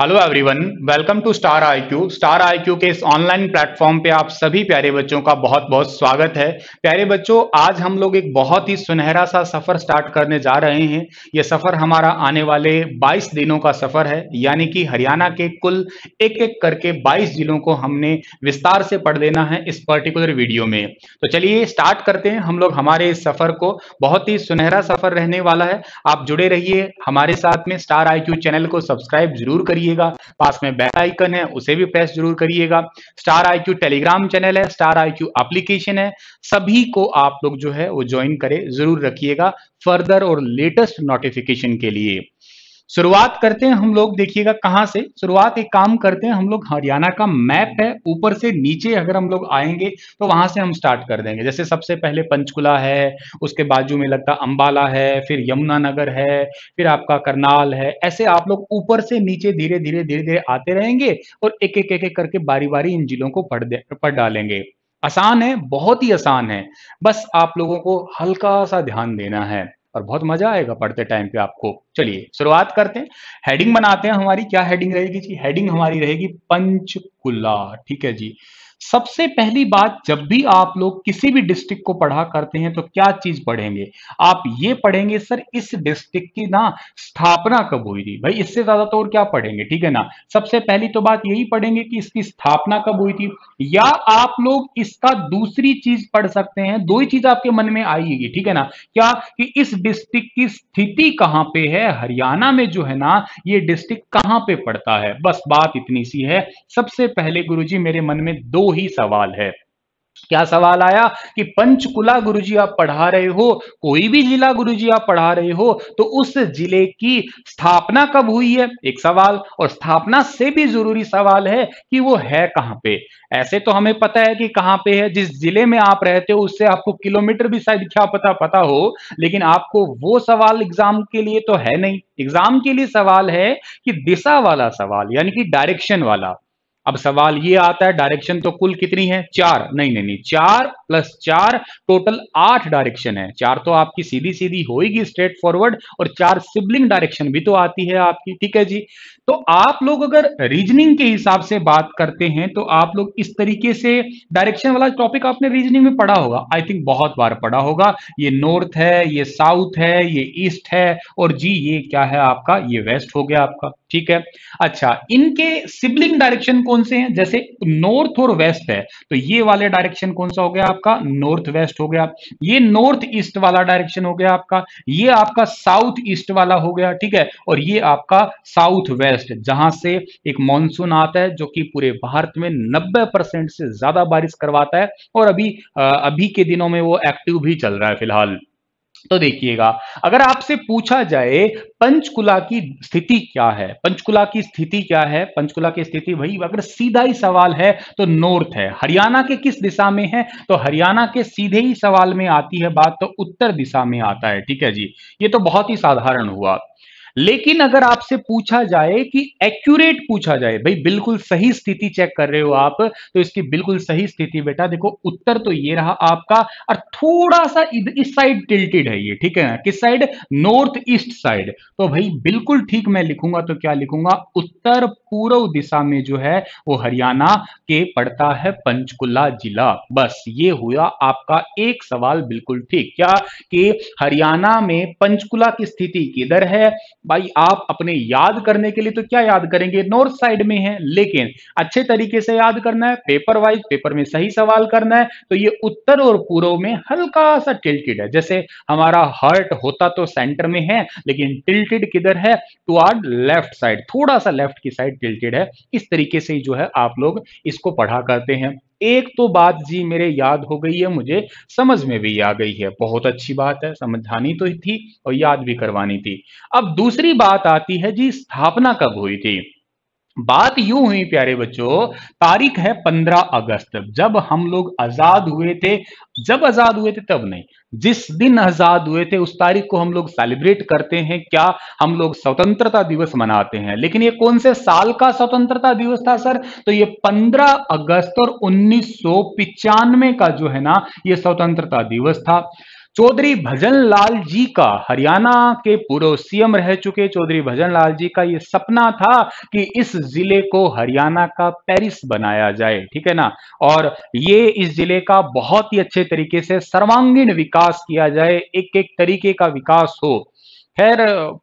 hello everyone welcome to Star IQ Star IQ के इस online platform पे आप सभी प्यारे बच्चों का बहुत बहुत स्वागत है प्यारे बच्चों आज हम लोग एक बहुत ही सुनहरा सा सफर स्टार्ट करने जा रहे हैं ये सफर हमारा आने वाले 22 दिनों का सफर है यानी कि हरियाणा के कुल एक एक करके 22 जिलों को हमने विस्तार से पढ़ देना है इस पर्टिकुलर वीडियो में तो चलिए स्टार्ट करते हैं हम लोग हमारे इस सफर को बहुत ही सुनहरा सफर रहने वाला है आप जुड़े रहिए हमारे साथ में स्टार आई चैनल को सब्सक्राइब जरूर करिए करिएगा पास में बेल आइकन है उसे भी प्रेस जरूर करिएगा Star I Q Telegram channel है स्टार आई क्यू एप्लीकेशन है सभी को आप लोग जो है वो ज्वाइन करें जरूर रखिएगा फर्दर और लेटेस्ट नोटिफिकेशन के लिए शुरुआत करते हैं हम लोग देखिएगा कहाँ से शुरुआत एक काम करते हैं हम लोग हरियाणा का मैप है ऊपर से नीचे अगर हम लोग आएंगे तो वहां से हम स्टार्ट कर देंगे जैसे सबसे पहले पंचकुला है उसके बाजू में लगता अंबाला है फिर यमुनानगर है फिर आपका करनाल है ऐसे आप लोग ऊपर से नीचे धीरे धीरे धीरे धीरे आते रहेंगे और एक एक एक करके बारी बारी इन जिलों को पढ़ पढ़ डालेंगे आसान है बहुत ही आसान है बस आप लोगों को हल्का सा ध्यान देना है और बहुत मजा आएगा पढ़ते टाइम पे आपको चलिए शुरुआत करते हैं हेडिंग बनाते हैं हमारी क्या हेडिंग रहेगी जी हेडिंग हमारी रहेगी पंचकुला ठीक है जी सबसे पहली बात जब भी आप लोग किसी भी डिस्ट्रिक्ट को पढ़ा करते हैं तो क्या चीज पढ़ेंगे आप ये पढ़ेंगे सर इस डिस्ट्रिक्ट की ना स्थापना कब हुई थी भाई इससे ज्यादा तो और क्या पढ़ेंगे ठीक है ना सबसे पहली तो बात यही पढ़ेंगे कि इसकी स्थापना कब हुई थी या आप लोग इसका दूसरी चीज पढ़ सकते हैं दो ही चीज आपके मन में आएगी ठीक है ना क्या कि इस डिस्ट्रिक्ट की स्थिति कहां पे है हरियाणा में जो है ना ये डिस्ट्रिक्ट कहां पे पड़ता है बस बात इतनी सी है सबसे पहले गुरुजी मेरे मन में दो ही सवाल है क्या सवाल आया कि पंचकुला गुरुजी आप पढ़ा रहे हो कोई भी जिला गुरुजी आप पढ़ा रहे हो तो उस जिले की स्थापना कब हुई है एक सवाल और स्थापना से भी जरूरी सवाल है कि वो है कहां पे ऐसे तो हमें पता है कि कहां पे है जिस जिले में आप रहते हो उससे आपको किलोमीटर भी शायद क्या पता पता हो लेकिन आपको वो सवाल एग्जाम के लिए तो है नहीं एग्जाम के लिए सवाल है कि दिशा वाला सवाल यानी कि डायरेक्शन वाला अब सवाल ये आता है डायरेक्शन तो कुल कितनी है चार नहीं नहीं नहीं चार प्लस चार टोटल आठ डायरेक्शन है चार तो आपकी सीधी सीधी होगी स्ट्रेट फॉरवर्ड और चार सिबलिंग डायरेक्शन भी तो आती है आपकी ठीक है जी तो आप लोग अगर रीजनिंग के हिसाब से बात करते हैं तो आप लोग इस तरीके से डायरेक्शन वाला टॉपिक आपने रीजनिंग में पढ़ा होगा आई थिंक बहुत बार पढ़ा होगा ये नॉर्थ है ये साउथ है ये ईस्ट है और जी ये क्या है आपका ये वेस्ट हो गया आपका ठीक है अच्छा इनके सिबलिंग डायरेक्शन कौन से हैं जैसे नॉर्थ और वेस्ट है तो ये वाले डायरेक्शन कौन सा हो गया आपका नॉर्थ वेस्ट हो गया ये नॉर्थ ईस्ट वाला डायरेक्शन हो गया आपका ये आपका साउथ ईस्ट वाला हो गया ठीक है और ये आपका साउथ वेस्ट वेस्ट जहां से एक मानसून आता है जो कि पूरे भारत में 90 परसेंट से ज्यादा बारिश करवाता है और अभी अभी के दिनों में वो एक्टिव भी चल रहा है फिलहाल तो देखिएगा अगर आपसे पूछा जाए पंचकुला की स्थिति क्या है पंचकुला की स्थिति क्या है पंचकुला की स्थिति भाई अगर सीधा ही सवाल है तो नॉर्थ है हरियाणा के किस दिशा में है तो हरियाणा के सीधे ही सवाल में आती है बात तो उत्तर दिशा में आता है ठीक है जी ये तो बहुत ही साधारण हुआ लेकिन अगर आपसे पूछा जाए कि एक्यूरेट पूछा जाए भाई बिल्कुल सही स्थिति चेक कर रहे हो आप तो इसकी बिल्कुल सही स्थिति बेटा देखो उत्तर तो ये रहा आपका और थोड़ा सा इस साइड टिल्टेड है ये ठीक है किस साइड नॉर्थ ईस्ट साइड तो भाई बिल्कुल ठीक मैं लिखूंगा तो क्या लिखूंगा उत्तर पूर्व दिशा में जो है वो हरियाणा के पड़ता है पंचकुला जिला बस ये हुआ आपका एक सवाल बिल्कुल ठीक क्या कि हरियाणा में पंचकुला की स्थिति किधर है भाई आप अपने याद करने के लिए तो क्या याद करेंगे नॉर्थ साइड में है लेकिन अच्छे तरीके से याद करना है पेपर वाइज पेपर में सही सवाल करना है तो ये उत्तर और पूर्व में हल्का सा टिल्टेड है जैसे हमारा हर्ट होता तो सेंटर में है लेकिन टिल्टेड किधर है टू आर्ड लेफ्ट साइड थोड़ा सा लेफ्ट की साइड टिल्टेड है इस तरीके से जो है आप लोग इसको पढ़ा करते हैं एक तो बात जी मेरे याद हो गई है मुझे समझ में भी आ गई है बहुत अच्छी बात है समझानी तो थी और याद भी करवानी थी अब दूसरी बात आती है जी स्थापना कब हुई थी बात यूं हुई प्यारे बच्चों तारीख है 15 अगस्त जब हम लोग आजाद हुए थे जब आजाद हुए थे तब नहीं जिस दिन आजाद हुए थे उस तारीख को हम लोग सेलिब्रेट करते हैं क्या हम लोग स्वतंत्रता दिवस मनाते हैं लेकिन ये कौन से साल का स्वतंत्रता दिवस था सर तो ये 15 अगस्त और उन्नीस का जो है ना ये स्वतंत्रता दिवस था चौधरी भजन लाल जी का हरियाणा के पूर्व सीएम रह चुके चौधरी भजन लाल जी का ये सपना था कि इस जिले को हरियाणा का पेरिस बनाया जाए ठीक है ना और ये इस जिले का बहुत ही अच्छे तरीके से सर्वांगीण विकास किया जाए एक एक तरीके का विकास हो खैर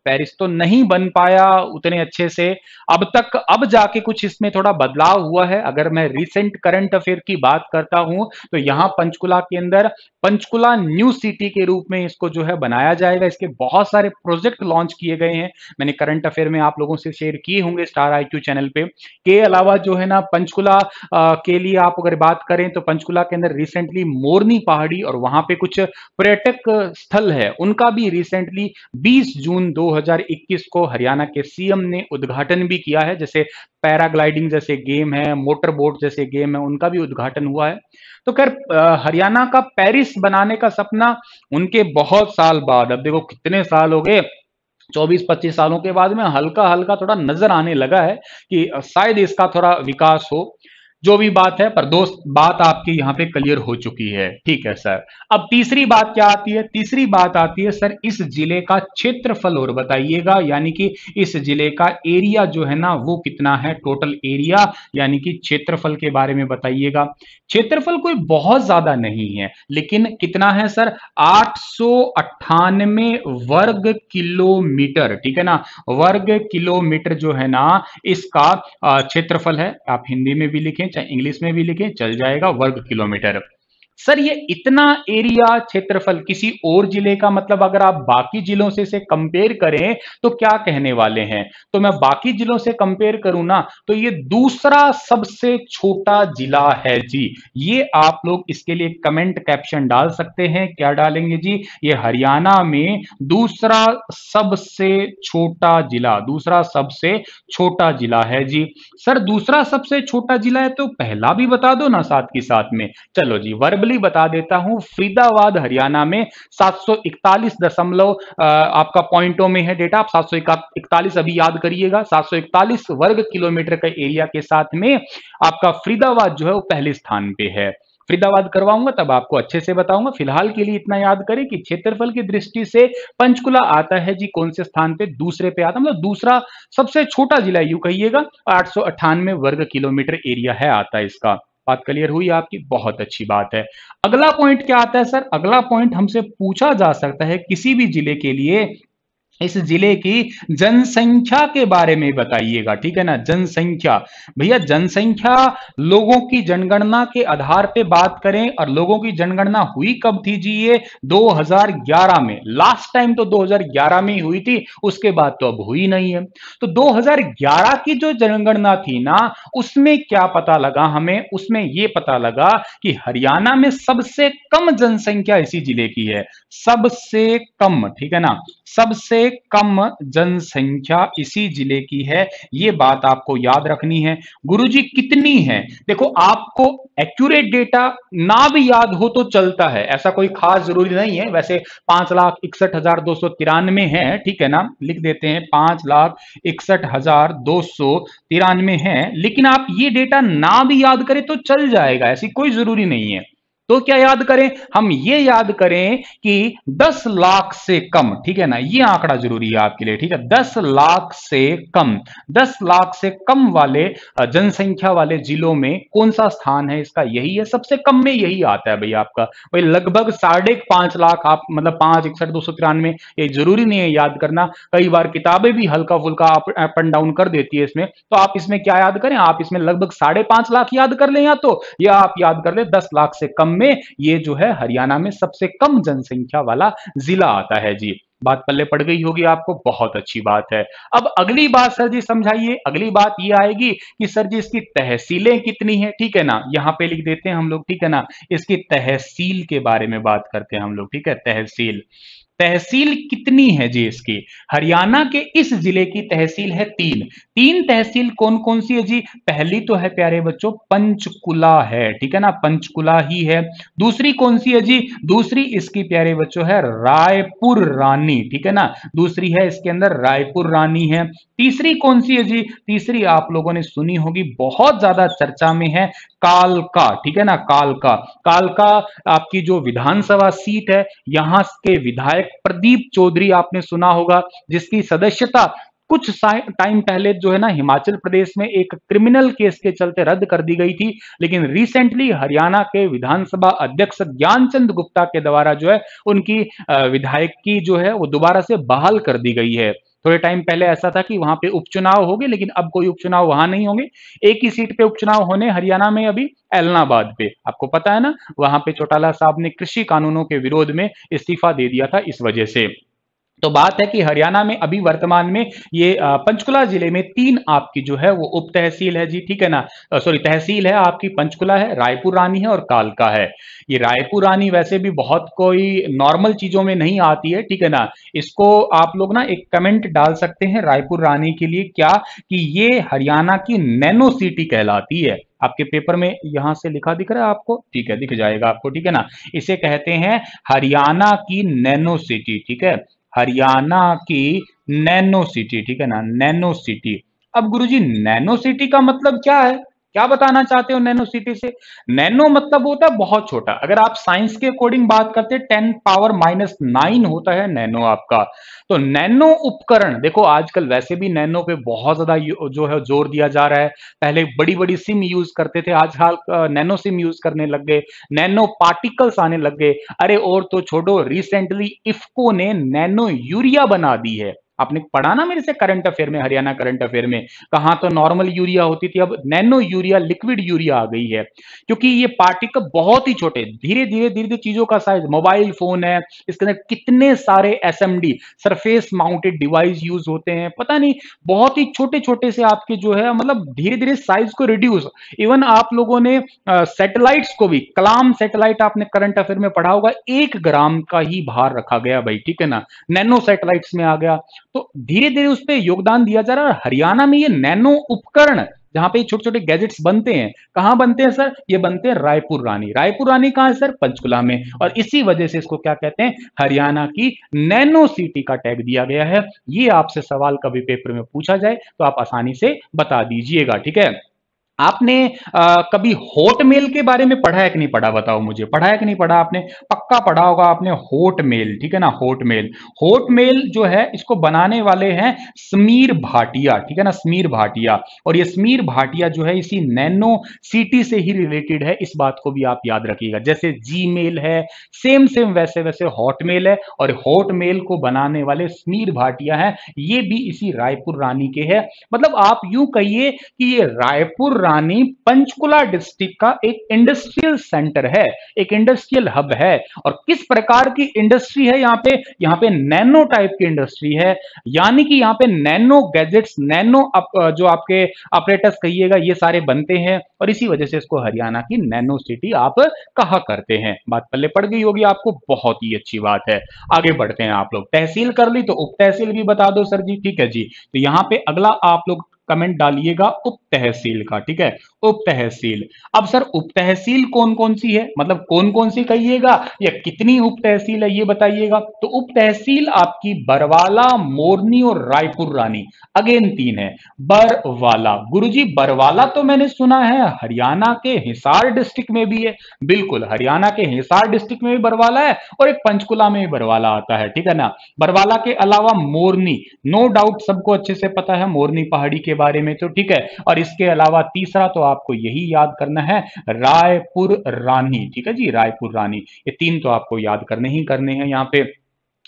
पेरिस तो नहीं बन पाया उतने अच्छे से अब तक अब जाके कुछ इसमें थोड़ा बदलाव हुआ है अगर मैं रिसेंट करंट अफेयर की बात करता हूं तो यहां पंचकुला के अंदर पंचकुला न्यू सिटी के रूप में इसको जो है बनाया जाएगा इसके बहुत सारे प्रोजेक्ट लॉन्च किए गए हैं मैंने करंट अफेयर में आप लोगों से शेयर किए होंगे स्टार आई चैनल पे के अलावा जो है ना पंचकुला के लिए आप अगर बात करें तो पंचकुला के अंदर रिसेंटली मोरनी पहाड़ी और वहां पे कुछ पर्यटक स्थल है उनका भी रिसेंटली बीस 20 जून 2021 को हरियाणा के सीएम ने उद्घाटन भी किया है जैसे पैराग्लाइडिंग जैसे गेम है मोटर बोट जैसे गेम है उनका भी उद्घाटन हुआ है तो खैर हरियाणा का पेरिस बनाने का सपना उनके बहुत साल बाद अब देखो कितने साल हो गए 24-25 सालों के बाद में हल्का हल्का थोड़ा नजर आने लगा है कि शायद इसका थोड़ा विकास हो जो भी बात है पर दोस्त बात आपकी यहाँ पे क्लियर हो चुकी है ठीक है सर अब तीसरी बात क्या आती है तीसरी बात आती है सर इस जिले का क्षेत्रफल और बताइएगा यानी कि इस जिले का एरिया जो है ना वो कितना है टोटल एरिया यानी कि क्षेत्रफल के बारे में बताइएगा क्षेत्रफल कोई बहुत ज्यादा नहीं है लेकिन कितना है सर आठ वर्ग किलोमीटर ठीक है ना वर्ग किलोमीटर जो है ना इसका क्षेत्रफल है आप हिंदी में भी लिखें चाहे इंग्लिश में भी लिखें चल जाएगा वर्ग किलोमीटर सर ये इतना एरिया क्षेत्रफल किसी और जिले का मतलब अगर आप बाकी जिलों से से कंपेयर करें तो क्या कहने वाले हैं तो मैं बाकी जिलों से कंपेयर करूं ना तो ये दूसरा सबसे छोटा जिला है जी ये आप लोग इसके लिए कमेंट कैप्शन डाल सकते हैं क्या डालेंगे जी ये हरियाणा में दूसरा सबसे छोटा जिला दूसरा सबसे छोटा जिला है जी सर दूसरा सबसे छोटा जिला है तो पहला भी बता दो ना साथ के साथ में चलो जी वर्बली जनरली बता देता हूं फरीदाबाद हरियाणा में सात सौ आपका पॉइंटों में है डेटा आप सात अभी याद करिएगा सात वर्ग किलोमीटर का एरिया के साथ में आपका फरीदाबाद जो है वो पहले स्थान पे है फरीदाबाद करवाऊंगा तब आपको अच्छे से बताऊंगा फिलहाल के लिए इतना याद करें कि क्षेत्रफल की दृष्टि से पंचकुला आता है जी कौन से स्थान पे दूसरे पे आता मतलब दूसरा सबसे छोटा जिला यू कहिएगा आठ वर्ग किलोमीटर एरिया है आता है इसका बात क्लियर हुई आपकी बहुत अच्छी बात है अगला पॉइंट क्या आता है सर अगला पॉइंट हमसे पूछा जा सकता है किसी भी जिले के लिए इस जिले की जनसंख्या के बारे में बताइएगा ठीक है ना जनसंख्या भैया जनसंख्या लोगों की जनगणना के आधार पे बात करें और लोगों की जनगणना हुई कब थी जी ये 2011 में लास्ट टाइम तो 2011 में ही हुई थी उसके बाद तो अब हुई नहीं है तो 2011 की जो जनगणना थी ना उसमें क्या पता लगा हमें उसमें यह पता लगा कि हरियाणा में सबसे कम जनसंख्या इसी जिले की है सबसे कम ठीक है ना सबसे कम जनसंख्या इसी जिले की है ये बात आपको याद रखनी है गुरुजी कितनी है देखो आपको एक्यूरेट डेटा ना भी याद हो तो चलता है ऐसा कोई खास जरूरी नहीं है वैसे पांच लाख इकसठ हजार दो सौ तिरानवे है ठीक है ना लिख देते हैं पांच लाख इकसठ हजार दो सौ तिरानवे है लेकिन आप ये डेटा ना भी याद करें तो चल जाएगा ऐसी कोई जरूरी नहीं है तो क्या याद करें हम ये याद करें कि 10 लाख से कम ठीक है ना ये आंकड़ा जरूरी है आपके लिए ठीक है 10 लाख से कम 10 लाख से कम वाले जनसंख्या वाले जिलों में कौन सा स्थान है इसका यही है सबसे कम में यही आता है भाई आपका भाई लगभग साढ़े पांच लाख आप मतलब पांच इकसठ दो सौ तिरानवे ये जरूरी नहीं है याद करना कई बार किताबें भी हल्का फुल्का अप एंड डाउन कर देती है इसमें तो आप इसमें क्या याद करें आप इसमें लगभग साढ़े पांच लाख याद कर ले या तो या आप याद कर ले दस लाख से कम में ये जो है हरियाणा में सबसे कम जनसंख्या वाला जिला आता है जी बात पल्ले पड़ गई होगी आपको बहुत अच्छी बात है अब अगली बात सर जी समझाइए अगली बात ये आएगी कि सर जी इसकी तहसीलें कितनी है ठीक है ना यहाँ पे लिख देते हैं हम लोग ठीक है ना इसकी तहसील के बारे में बात करते हैं हम लोग ठीक है तहसील तहसील कितनी है जी इसकी हरियाणा के इस जिले की तहसील है तीन तीन तहसील कौन कौन सी है जी पहली तो है प्यारे बच्चों पंचकुला है ठीक है ना पंचकुला ही है दूसरी कौन सी है जी दूसरी इसकी प्यारे बच्चों है रायपुर रानी ठीक है ना दूसरी है इसके अंदर रायपुर रानी है तीसरी कौन सी है जी तीसरी आप लोगों ने सुनी होगी बहुत ज्यादा चर्चा में है कालका ठीक है ना कालका कालका आपकी जो विधानसभा सीट है यहां के विधायक प्रदीप चौधरी आपने सुना होगा जिसकी सदस्यता कुछ टाइम पहले जो है ना हिमाचल प्रदेश में एक क्रिमिनल केस के चलते रद्द कर दी गई थी लेकिन रिसेंटली हरियाणा के विधानसभा अध्यक्ष ज्ञानचंद गुप्ता के द्वारा जो है उनकी विधायक की जो है वो दोबारा से बहाल कर दी गई है थोड़े टाइम पहले ऐसा था कि वहां पे उपचुनाव हो गए लेकिन अब कोई उपचुनाव वहां नहीं होंगे एक ही सीट पे उपचुनाव होने हरियाणा में अभी एलनाबाद पे आपको पता है ना वहां पे चौटाला साहब ने कृषि कानूनों के विरोध में इस्तीफा दे दिया था इस वजह से तो बात है कि हरियाणा में अभी वर्तमान में ये पंचकुला जिले में तीन आपकी जो है वो उप तहसील है जी ठीक है ना सॉरी तहसील है आपकी पंचकुला है रायपुर रानी है और कालका है ये रायपुर रानी वैसे भी बहुत कोई नॉर्मल चीजों में नहीं आती है ठीक है ना इसको आप लोग ना एक कमेंट डाल सकते हैं रायपुर रानी के लिए क्या कि ये हरियाणा की नैनो सिटी कहलाती है आपके पेपर में यहां से लिखा दिख रहा है आपको ठीक है दिख जाएगा आपको ठीक है ना इसे कहते हैं हरियाणा की नैनो सिटी ठीक है हरियाणा की नैनो सिटी ठीक है ना नैनो सिटी अब गुरुजी नैनो सिटी का मतलब क्या है क्या बताना चाहते हो नैनो सिटी से नैनो मतलब होता है बहुत छोटा अगर आप साइंस के अकॉर्डिंग बात करते हैं टेन पावर माइनस नाइन होता है नैनो आपका तो नैनो उपकरण देखो आजकल वैसे भी नैनो पे बहुत ज्यादा जो है जोर दिया जा रहा है पहले बड़ी बड़ी सिम यूज करते थे आजकल नैनो सिम यूज करने लग गए नैनो पार्टिकल्स आने लग गए अरे और तो छोड़ो रिसेंटली इफ्को ने नैनो यूरिया बना दी है आपने पढ़ा ना मेरे से करंट अफेयर में हरियाणा करंट अफेयर में कहा तो नॉर्मल यूरिया होती थी अब नैनो यूरिया लिक्विड यूरिया आ गई है क्योंकि ये पार्टिकल बहुत ही छोटे धीरे धीरे धीरे धीरे चीजों का साइज मोबाइल फोन है इसके अंदर कितने सारे S surface mounted device use होते हैं पता नहीं बहुत ही छोटे छोटे से आपके जो है मतलब धीरे धीरे साइज को रिड्यूस इवन आप लोगों ने सैटेलाइट्स को भी कलाम सेटेलाइट आपने करंट अफेयर में पढ़ा होगा एक ग्राम का ही भार रखा गया भाई ठीक है ना नैनो सैटेलाइट्स में आ गया तो धीरे धीरे उस पर योगदान दिया जा रहा है हरियाणा में ये नैनो उपकरण जहां पे छोटे छोटे गैजेट्स बनते हैं कहां बनते हैं सर ये बनते हैं रायपुर रानी रायपुर रानी कहां है सर पंचकुला में और इसी वजह से इसको क्या कहते हैं हरियाणा की नैनो सिटी का टैग दिया गया है ये आपसे सवाल कभी पेपर में पूछा जाए तो आप आसानी से बता दीजिएगा ठीक है आपने आ, कभी होट के बारे में पढ़ा है कि नहीं पढ़ा बताओ मुझे पढ़ा है कि नहीं पढ़ा आपने पक्का पढ़ा होगा आपने होट ठीक है ना होट मेल जो है इसको बनाने वाले हैं समीर भाटिया ठीक है ना समीर भाटिया और ये समीर भाटिया जो है इसी नैनो सिटी से ही रिलेटेड है इस बात को भी आप याद रखिएगा जैसे जी है सेम सेम वैसे वैसे हॉटमेल है और हॉटमेल को बनाने वाले समीर भाटिया है ये भी इसी रायपुर रानी के है मतलब आप यूं कहिए कि ये रायपुर रानी पंचकुला डिस्ट्रिक्ट का एक इंडस्ट्रियल सेंटर है एक इंडस्ट्रियल हब है और किस प्रकार की इंडस्ट्री है यहाँ पे यहाँ पे नैनो टाइप की इंडस्ट्री है यानी कि यहाँ पे नैनो गैजेट्स नैनो अप, जो आपके ऑपरेटर्स कहिएगा ये सारे बनते हैं और इसी वजह से इसको हरियाणा की नैनो सिटी आप कहा करते हैं बात पल्ले पड़ गई होगी आपको बहुत ही अच्छी बात है आगे बढ़ते हैं आप लोग तहसील कर ली तो उप तहसील भी बता दो सर जी ठीक है जी तो यहाँ पे अगला आप लोग कमेंट डालिएगा उप तहसील का ठीक है उप तहसील अब सर उप तहसील कौन कौन सी है मतलब कौन कौन सी कहिएगा या कितनी उप तहसील है ये बताइएगा तो उप तहसील आपकी बरवाला मोरनी और रायपुर रानी अगेन तीन है बरवाला गुरुजी बरवाला तो मैंने सुना है हरियाणा के हिसार डिस्ट्रिक्ट में भी है बिल्कुल हरियाणा के हिसार डिस्ट्रिक्ट में भी बरवाला है और एक पंचकुला में भी बरवाला आता है ठीक है ना बरवाला के अलावा मोरनी नो डाउट सबको अच्छे से पता है मोरनी पहाड़ी के बारे में तो ठीक है और इसके अलावा तीसरा तो आपको यही याद करना है रायपुर रानी ठीक है जी रायपुर रानी ये तीन तो आपको याद करने ही करने हैं यहाँ पे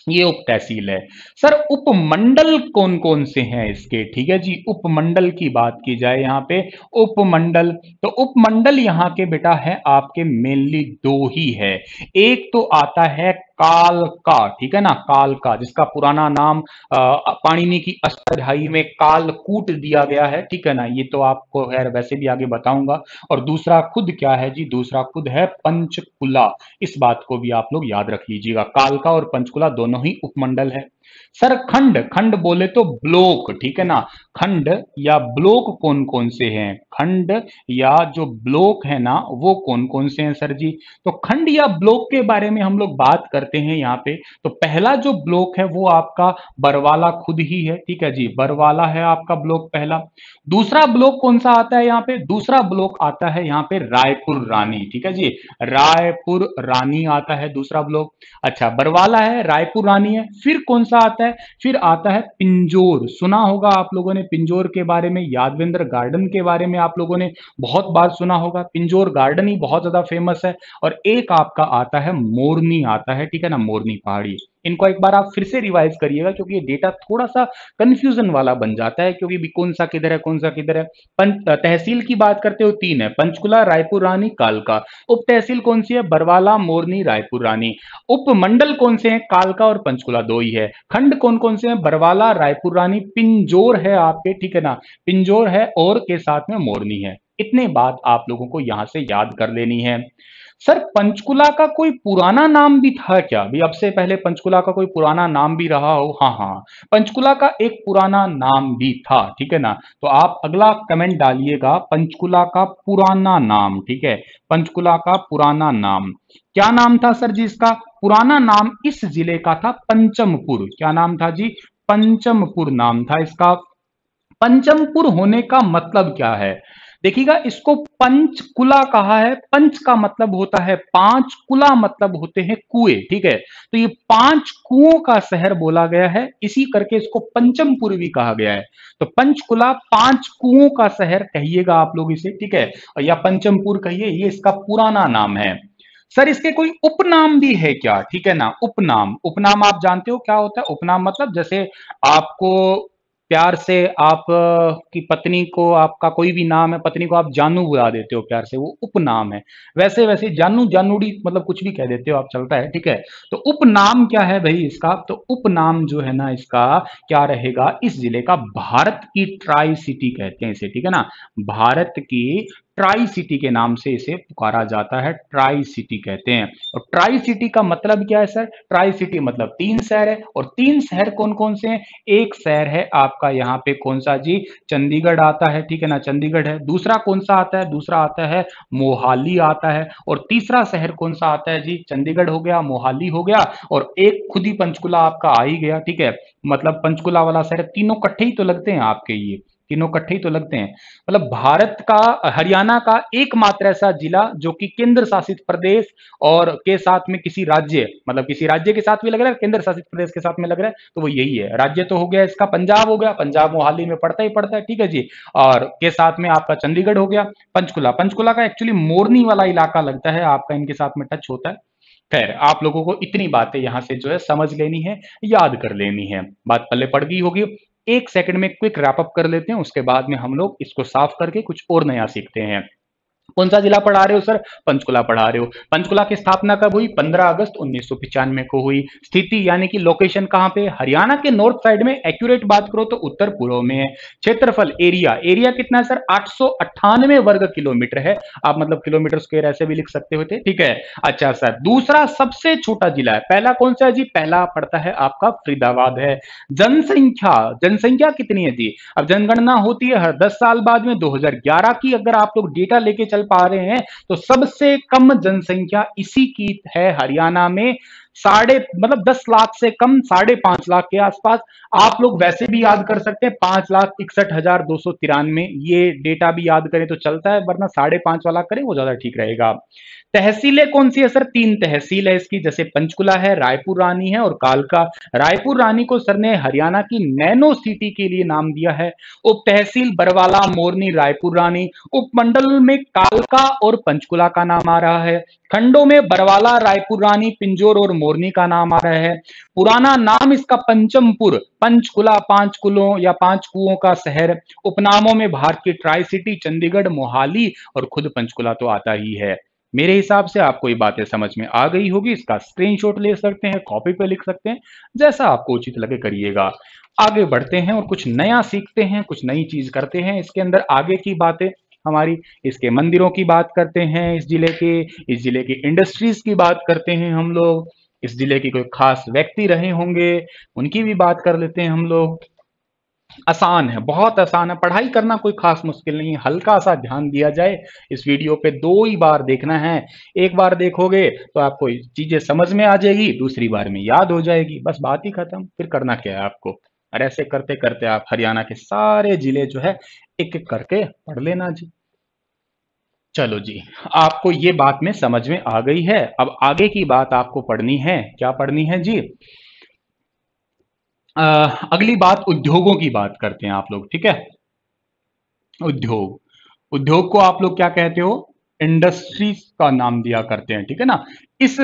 ये उप तहसील है सर उपमंडल कौन कौन से हैं इसके ठीक है जी उपमंडल की बात की जाए यहाँ पे उपमंडल तो उपमंडल यहाँ के बेटा है आपके मेनली दो ही है एक तो आता है काल का ठीक है ना काल का जिसका पुराना नाम पाणिनि की अष्टाध्यायी में कालकूट दिया गया है ठीक है ना ये तो आपको खैर वैसे भी आगे बताऊंगा और दूसरा खुद क्या है जी दूसरा खुद है पंचकुला इस बात को भी आप लोग याद रख लीजिएगा कालका और पंचकुला दोनों ही उपमंडल है सर खंड खंड बोले तो ब्लॉक ठीक है ना खंड या ब्लॉक कौन कौन से हैं खंड या जो ब्लॉक है ना वो कौन कौन से हैं सर जी तो खंड या ब्लॉक के बारे में हम लोग बात करते हैं यहाँ पे तो पहला जो ब्लॉक है वो आपका बरवाला खुद ही है ठीक है जी बरवाला है आपका ब्लॉक पहला दूसरा ब्लॉक कौन सा आता है यहाँ पे दूसरा ब्लॉक आता है यहाँ पे रायपुर रानी ठीक है जी रायपुर रानी आता है दूसरा ब्लॉक अच्छा बरवाला है रायपुर रानी है फिर कौन सा सा आता है फिर आता है पिंजोर सुना होगा आप लोगों ने पिंजोर के बारे में यादवेंद्र गार्डन के बारे में आप लोगों ने बहुत बार सुना होगा पिंजोर गार्डन ही बहुत ज्यादा फेमस है और एक आपका आता है मोरनी आता है ठीक है ना मोरनी पहाड़ी इनको एक बार आप फिर से रिवाइज करिएगा क्योंकि ये डेटा थोड़ा सा कंफ्यूजन वाला बन जाता है क्योंकि कौन सा किधर है कौन सा किधर है तहसील की बात करते हो तीन है पंचकुला रायपुर रानी कालका उप तहसील कौन सी है बरवाला मोरनी रायपुर रानी उपमंडल कौन से हैं कालका और पंचकुला दो ही है खंड कौन कौन से हैं बरवाला रायपुर रानी पिंजोर है आपके ठीक है ना पिंजोर है और के साथ में मोरनी है इतने बात आप लोगों को यहां से याद कर लेनी है सर पंचकुला का कोई पुराना नाम भी था क्या अभी अब से पहले पंचकुला का कोई पुराना नाम भी रहा हो हाँ हाँ पंचकुला का एक पुराना नाम भी था ठीक है ना तो आप अगला कमेंट डालिएगा पंचकुला का पुराना नाम ठीक है पंचकुला का पुराना नाम क्या नाम था सर जी इसका पुराना नाम इस जिले का था पंचमपुर क्या नाम था जी पंचमपुर नाम था इसका पंचमपुर होने का मतलब क्या है देखिएगा इसको पंचकुला कहा है पंच का मतलब होता है पांच कुला मतलब होते हैं कुएं ठीक है तो ये पांच कुओं का शहर बोला गया है इसी करके इसको पंचम पूर्वी कहा गया है तो पंचकुला पांच कुओं का शहर कहिएगा आप लोग इसे ठीक है और या पंचमपुर कहिए ये इसका पुराना नाम है सर इसके कोई उपनाम भी है क्या ठीक है ना उपनाम उपनाम आप जानते हो क्या होता है उपनाम मतलब जैसे आपको प्यार से आप की पत्नी को आपका कोई भी नाम है पत्नी को आप जानू बुला देते हो प्यार से वो उपनाम है वैसे वैसे जानू जानूड़ी मतलब कुछ भी कह देते हो आप चलता है ठीक है तो उपनाम क्या है भाई इसका तो उपनाम जो है ना इसका क्या रहेगा इस जिले का भारत की ट्राई सिटी कहते हैं इसे ठीक है ना भारत की ट्राई सिटी के नाम से इसे पुकारा जाता है ट्राई सिटी कहते हैं और ट्राई सिटी का मतलब क्या है सर ट्राई सिटी मतलब तीन शहर है और तीन शहर कौन कौन से हैं एक शहर है आपका यहाँ पे कौन सा जी चंडीगढ़ आता है ठीक है ना चंडीगढ़ है दूसरा कौन सा आता है दूसरा आता है मोहाली आता है और तीसरा शहर कौन सा आता है जी चंडीगढ़ हो गया मोहाली हो गया और एक खुद ही पंचकूला आपका आ ही गया ठीक है मतलब पंचकूला वाला शहर तीनों कट्ठे ही तो लगते हैं आपके ये तीनों कट्ठे ही तो लगते हैं मतलब भारत का हरियाणा का एकमात्र ऐसा जिला जो कि केंद्र शासित प्रदेश और के साथ में किसी राज्य मतलब किसी राज्य के साथ भी लग रहा है केंद्र शासित प्रदेश के साथ में लग रहा है तो वो यही है राज्य तो हो गया इसका पंजाब हो गया पंजाब मोहाली में पड़ता ही पड़ता है ठीक है जी और के साथ में आपका चंडीगढ़ हो गया पंचकुला पंचकुला का एक्चुअली मोरनी वाला इलाका लगता है आपका इनके साथ में टच होता है खैर आप लोगों को इतनी बातें यहां से जो है समझ लेनी है याद कर लेनी है बात पल्ले पड़ गई होगी एक सेकंड में क्विक रैपअप कर लेते हैं उसके बाद में हम लोग इसको साफ करके कुछ और नया सीखते हैं कौन सा जिला पढ़ा रहे हो सर पंचकुला पढ़ा रहे हो पंचकुला की स्थापना कब हुई 15 अगस्त उन्नीस को हुई स्थिति यानी कि लोकेशन कहाँ पे हरियाणा के नॉर्थ साइड में एक्यूरेट बात करो तो उत्तर पूर्व में है क्षेत्रफल एरिया एरिया कितना है सर आठ वर्ग किलोमीटर है आप मतलब किलोमीटर स्क्वेयर ऐसे भी लिख सकते होते ठीक है अच्छा सर दूसरा सबसे छोटा जिला है पहला कौन सा है जी पहला पड़ता है आपका फरीदाबाद है जनसंख्या जनसंख्या कितनी है जी अब जनगणना होती है हर दस साल बाद में दो की अगर आप लोग डेटा लेके चल पा रहे हैं तो सबसे कम जनसंख्या इसी की है हरियाणा में साढ़े मतलब दस लाख से कम साढ़े पांच लाख के आसपास आप लोग वैसे भी याद कर सकते हैं पांच लाख इकसठ हजार दो सौ तिरानवे ये डेटा भी याद करें तो चलता है वरना साढ़े पांच वाला करें वो ज्यादा ठीक रहेगा तहसीलें कौन सी है सर तीन तहसील है इसकी जैसे पंचकुला है रायपुर रानी है और कालका रायपुर रानी को सर ने हरियाणा की नैनो सिटी के लिए नाम दिया है उप तहसील बरवाला मोरनी रायपुर रानी उपमंडल में कालका और पंचकुला का नाम आ रहा है खंडों में बरवाला रायपुर रानी पिंजोर और मोरनी का नाम आ रहा है पुराना नाम इसका पंचमपुर पंचकुला पांच कुलों या पांच कुओं का शहर उपनामों में भारत की ट्राई सिटी चंडीगढ़ मोहाली और खुद पंचकुला तो आता ही है मेरे हिसाब से आपको ये बातें समझ में आ गई होगी इसका स्क्रीनशॉट ले सकते हैं कॉपी पे लिख सकते हैं जैसा आपको उचित लगे करिएगा आगे बढ़ते हैं और कुछ नया सीखते हैं कुछ नई चीज करते हैं इसके अंदर आगे की बातें हमारी इसके मंदिरों की बात करते हैं इस जिले के इस जिले की इंडस्ट्रीज की बात करते हैं हम लोग इस जिले के कोई खास व्यक्ति रहे होंगे उनकी भी बात कर लेते हैं हम लोग आसान है बहुत आसान है पढ़ाई करना कोई खास मुश्किल नहीं है हल्का सा ध्यान दिया जाए इस वीडियो पे दो ही बार देखना है एक बार देखोगे तो आपको चीजें समझ में आ जाएगी दूसरी बार में याद हो जाएगी बस बात ही खत्म फिर करना क्या है आपको और ऐसे करते करते आप हरियाणा के सारे जिले जो है एक एक करके पढ़ लेना जी चलो जी आपको ये बात में समझ में आ गई है अब आगे की बात आपको पढ़नी है क्या पढ़नी है जी आ, अगली बात उद्योगों की बात करते हैं आप लोग ठीक है उद्योग उद्योग को आप लोग क्या कहते हो इंडस्ट्रीज का नाम दिया करते हैं ठीक है ना इस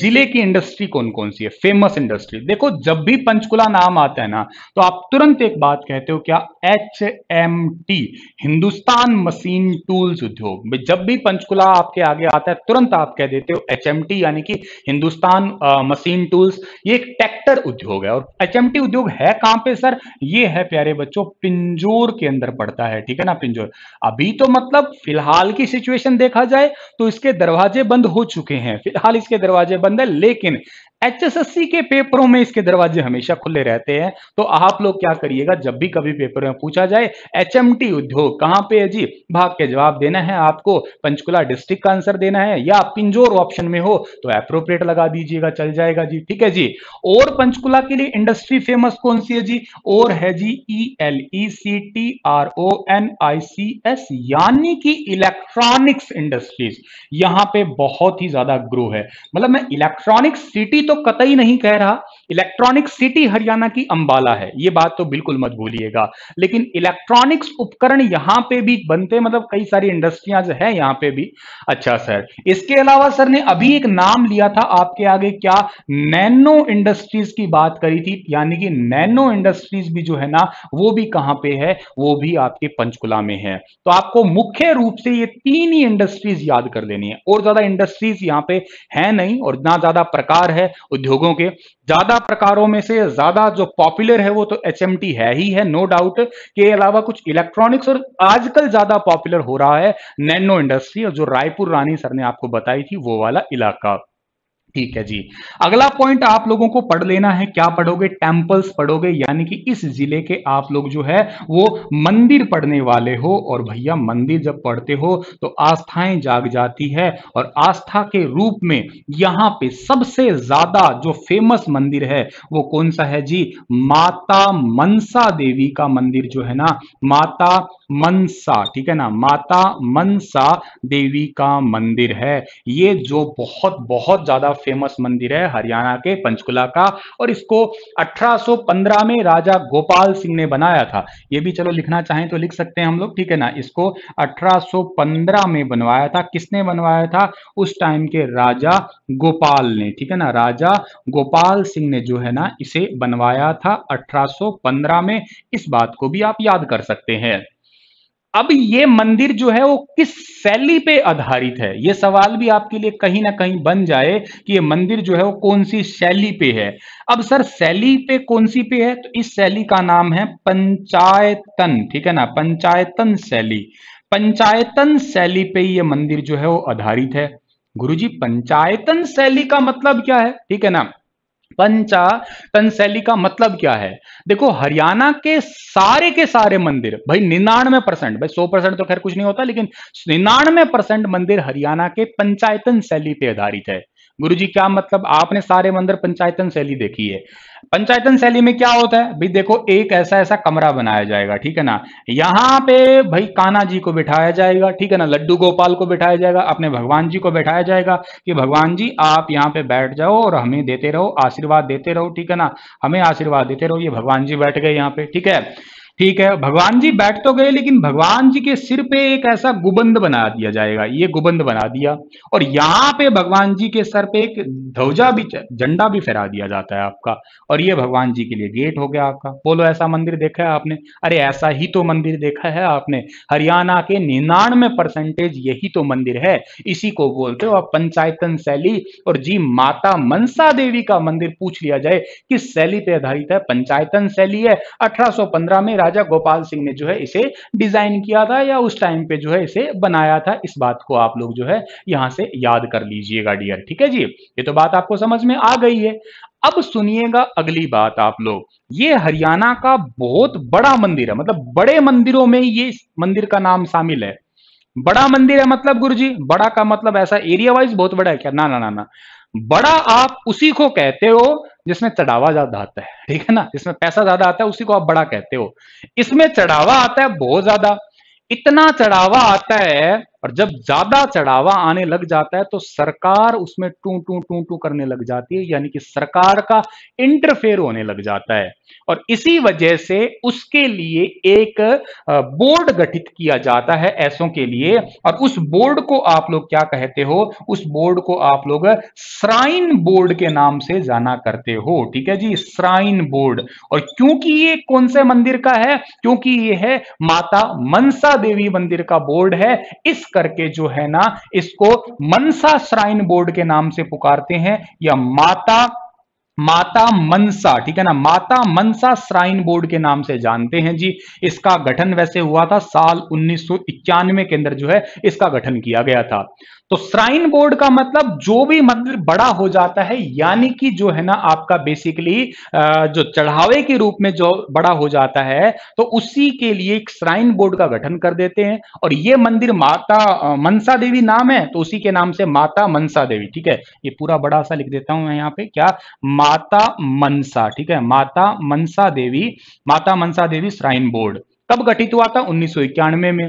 जिले की इंडस्ट्री कौन कौन सी है फेमस इंडस्ट्री देखो जब भी पंचकुला नाम आता है ना तो आप तुरंत एक बात कहते हो क्या H M T Hindustan machine tools उद्योग जब भी पंचकुला आपके आगे आता है तुरंत आप कह देते हो एच एम टी यानी कि हिंदुस्तान मशीन टूल्स ये एक ट्रैक्टर उद्योग है और एच एम टी उद्योग है कहां पे सर ये है प्यारे बच्चों पिंजोर के अंदर पड़ता है ठीक है ना पिंजोर अभी तो मतलब फिलहाल की सिचुएशन देखा जाए तो इसके दरवाजे बंद हो चुके हैं फिलहाल खालिश के दरवाजे बंद है लेकिन एचएसएससी के पेपरों में इसके दरवाजे हमेशा खुले रहते हैं तो आप लोग क्या करिएगा जब भी कभी पेपर में पूछा जाए एचएमटी उद्योग कहां पे है जी भाग के जवाब देना है आपको पंचकुला डिस्ट्रिक्ट का आंसर देना है या पिंजोर ऑप्शन में हो तो अप्रोप्रिएट लगा दीजिएगा चल जाएगा जी ठीक है जी और पंचकुला के लिए इंडस्ट्री फेमस कौन सी है जी और है जी E L E C T R O N I C S यानी कि इलेक्ट्रॉनिक्स इंडस्ट्रीज यहां पे बहुत ही ज्यादा ग्रो है मतलब मैं इलेक्ट्रॉनिक्स सिटी तो कतई नहीं कह रहा इलेक्ट्रॉनिक सिटी हरियाणा की अंबाला है ये बात तो बिल्कुल मत भूलिएगा लेकिन इलेक्ट्रॉनिक्स उपकरण यहां पे भी बनते मतलब कई सारी इंडस्ट्रियां जो है यहां पे भी अच्छा सर इसके अलावा सर ने अभी एक नाम लिया था आपके आगे क्या नैनो इंडस्ट्रीज की बात करी थी यानी कि नैनो इंडस्ट्रीज भी जो है ना वो भी कहां पे है वो भी आपके पंचकुला में है तो आपको मुख्य रूप से ये तीन ही इंडस्ट्रीज याद कर लेनी है और ज्यादा इंडस्ट्रीज यहां पे है नहीं और ना ज्यादा प्रकार है उद्योगों के ज्यादा प्रकारों में से ज्यादा जो पॉपुलर है वो तो एच है ही है नो डाउट के अलावा कुछ इलेक्ट्रॉनिक्स और आजकल ज्यादा पॉपुलर हो रहा है नैनो इंडस्ट्री और जो रायपुर रानी सर ने आपको बताई थी वो वाला इलाका ठीक है जी अगला पॉइंट आप लोगों को पढ़ लेना है क्या पढ़ोगे टेम्पल्स पढ़ोगे यानी कि इस जिले के आप लोग जो है वो मंदिर पढ़ने वाले हो और भैया मंदिर जब पढ़ते हो तो आस्थाएं जाग जाती है और आस्था के रूप में यहाँ पे सबसे ज्यादा जो फेमस मंदिर है वो कौन सा है जी माता मनसा देवी का मंदिर जो है ना माता मनसा ठीक है ना माता मनसा देवी का मंदिर है ये जो बहुत बहुत ज्यादा फेमस मंदिर है हरियाणा के पंचकुला का और इसको 1815 में राजा गोपाल सिंह ने बनाया था ये भी चलो लिखना चाहें तो लिख सकते हैं हम लोग ठीक है ना इसको 1815 में बनवाया था किसने बनवाया था उस टाइम के राजा गोपाल ने ठीक है ना राजा गोपाल सिंह ने जो है ना इसे बनवाया था अठारह में इस बात को भी आप याद कर सकते हैं अब ये मंदिर जो है वो किस शैली पे आधारित है ये सवाल भी आपके लिए कहीं ना कहीं बन जाए कि ये मंदिर जो है वो कौन सी शैली पे है अब सर शैली पे कौन सी पे है तो इस शैली का नाम है पंचायतन ठीक है ना पंचायतन शैली पंचायतन शैली पे ये मंदिर जो है वो आधारित है गुरुजी पंचायतन शैली का मतलब क्या है ठीक है ना पंचा कंसैली का मतलब क्या है देखो हरियाणा के सारे के सारे मंदिर भाई निन्यानवे परसेंट भाई सौ परसेंट तो खैर कुछ नहीं होता लेकिन निन्यानवे परसेंट मंदिर हरियाणा के पंचायतन शैली पे आधारित है गुरुजी क्या मतलब आपने सारे मंदिर पंचायतन शैली देखी है पंचायतन शैली में क्या होता है भाई देखो एक ऐसा ऐसा कमरा बनाया जाएगा ठीक है ना यहाँ पे भाई काना जी को बिठाया जाएगा ठीक है ना लड्डू गोपाल को बिठाया जाएगा अपने भगवान जी को बैठाया जाएगा कि भगवान जी आप यहाँ पे बैठ जाओ और हमें देते रहो आशीर्वाद देते रहो ठीक है ना हमें आशीर्वाद देते रहो ये भगवान जी बैठ गए यहाँ पे ठीक है ठीक है भगवान जी बैठ तो गए लेकिन भगवान जी के सिर पे एक ऐसा गुबंद बना दिया जाएगा ये गुबंद बना दिया और यहाँ पे भगवान जी के सर पे एक ध्वजा भी झंडा भी फहरा दिया जाता है आपका और ये भगवान जी के लिए गेट हो गया आपका बोलो ऐसा मंदिर देखा है आपने अरे ऐसा ही तो मंदिर देखा है आपने हरियाणा के निन्यानवे परसेंटेज यही तो मंदिर है इसी को बोलते हो आप पंचायतन शैली और जी माता मनसा देवी का मंदिर पूछ लिया जाए किस शैली पे आधारित है पंचायतन शैली है अठारह में राजा गोपाल सिंह ने जो है इसे डिजाइन किया था या उस टाइम पे जो है इसे बनाया था इस बात को आप लोग जो है यहां से याद कर लीजिएगा डियर ठीक है जी ये तो बात आपको समझ में आ गई है अब सुनिएगा अगली बात आप लोग ये हरियाणा का बहुत बड़ा मंदिर है मतलब बड़े मंदिरों में ये मंदिर का नाम शामिल है बड़ा मंदिर है मतलब गुरुजी बड़ा का मतलब ऐसा एरिया वाइज बहुत बड़ा है क्या ना ना ना ना बड़ा आप उसी को कहते हो जिसमें चढ़ावा ज्यादा आता है ठीक है ना जिसमें पैसा ज्यादा आता है उसी को आप बड़ा कहते हो इसमें चढ़ावा आता है बहुत ज्यादा इतना चढ़ावा आता है और जब ज्यादा चढ़ावा आने लग जाता है तो सरकार उसमें टू टू टू टू करने लग जाती है यानी कि सरकार का इंटरफेयर होने लग जाता है और इसी वजह से उसके लिए एक बोर्ड गठित किया जाता है ऐसों के लिए और उस बोर्ड को आप लोग क्या कहते हो उस बोर्ड को आप लोग श्राइन बोर्ड के नाम से जाना करते हो ठीक है जी श्राइन बोर्ड और क्योंकि ये कौन से मंदिर का है क्योंकि ये है माता मनसा देवी मंदिर का बोर्ड है इस करके जो है ना इसको मनसा श्राइन बोर्ड के नाम से पुकारते हैं या माता माता मनसा ठीक है ना माता मनसा श्राइन बोर्ड के नाम से जानते हैं जी इसका गठन वैसे हुआ था साल उन्नीस के अंदर जो है इसका गठन किया गया था तो श्राइन बोर्ड का मतलब जो भी मंदिर बड़ा हो जाता है यानी कि जो है ना आपका बेसिकली जो चढ़ावे के रूप में जो बड़ा हो जाता है तो उसी के लिए एक श्राइन बोर्ड का गठन कर देते हैं और ये मंदिर माता मनसा देवी नाम है तो उसी के नाम से माता मनसा देवी ठीक है ये पूरा बड़ा सा लिख देता हूं मैं यहाँ पे क्या माता मनसा ठीक है माता मनसा देवी माता मनसा देवी श्राइन बोर्ड कब गठित हुआ था उन्नीस में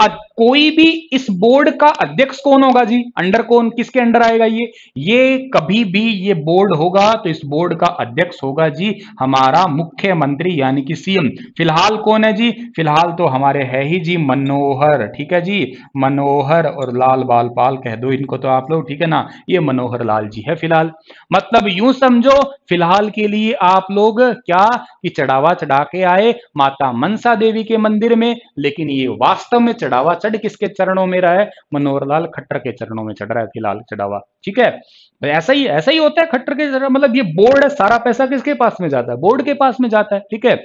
कोई भी इस बोर्ड का अध्यक्ष कौन होगा जी अंडर कौन किसके अंडर आएगा ये ये कभी भी ये बोर्ड होगा तो इस बोर्ड का अध्यक्ष होगा जी हमारा मुख्यमंत्री यानी कि सीएम फिलहाल कौन है जी फिलहाल तो हमारे है ही जी मनोहर ठीक है जी मनोहर और लाल बाल पाल कह दो इनको तो आप लोग ठीक है ना ये मनोहर लाल जी है फिलहाल मतलब यूं समझो फिलहाल के लिए आप लोग क्या कि चढ़ावा चढ़ा के आए माता मनसा देवी के मंदिर में लेकिन ये वास्तव में चढ़ावा चढ़ किसके चरणों में रहा है मनोहर लाल खट्टर के चरणों में चढ़ रहा है फिलहाल चढ़ावा ठीक है तो ऐसा ही ऐसा ही होता है खट्टर के मतलब ये बोर्ड है सारा पैसा किसके पास में जाता है बोर्ड के पास में जाता है ठीक है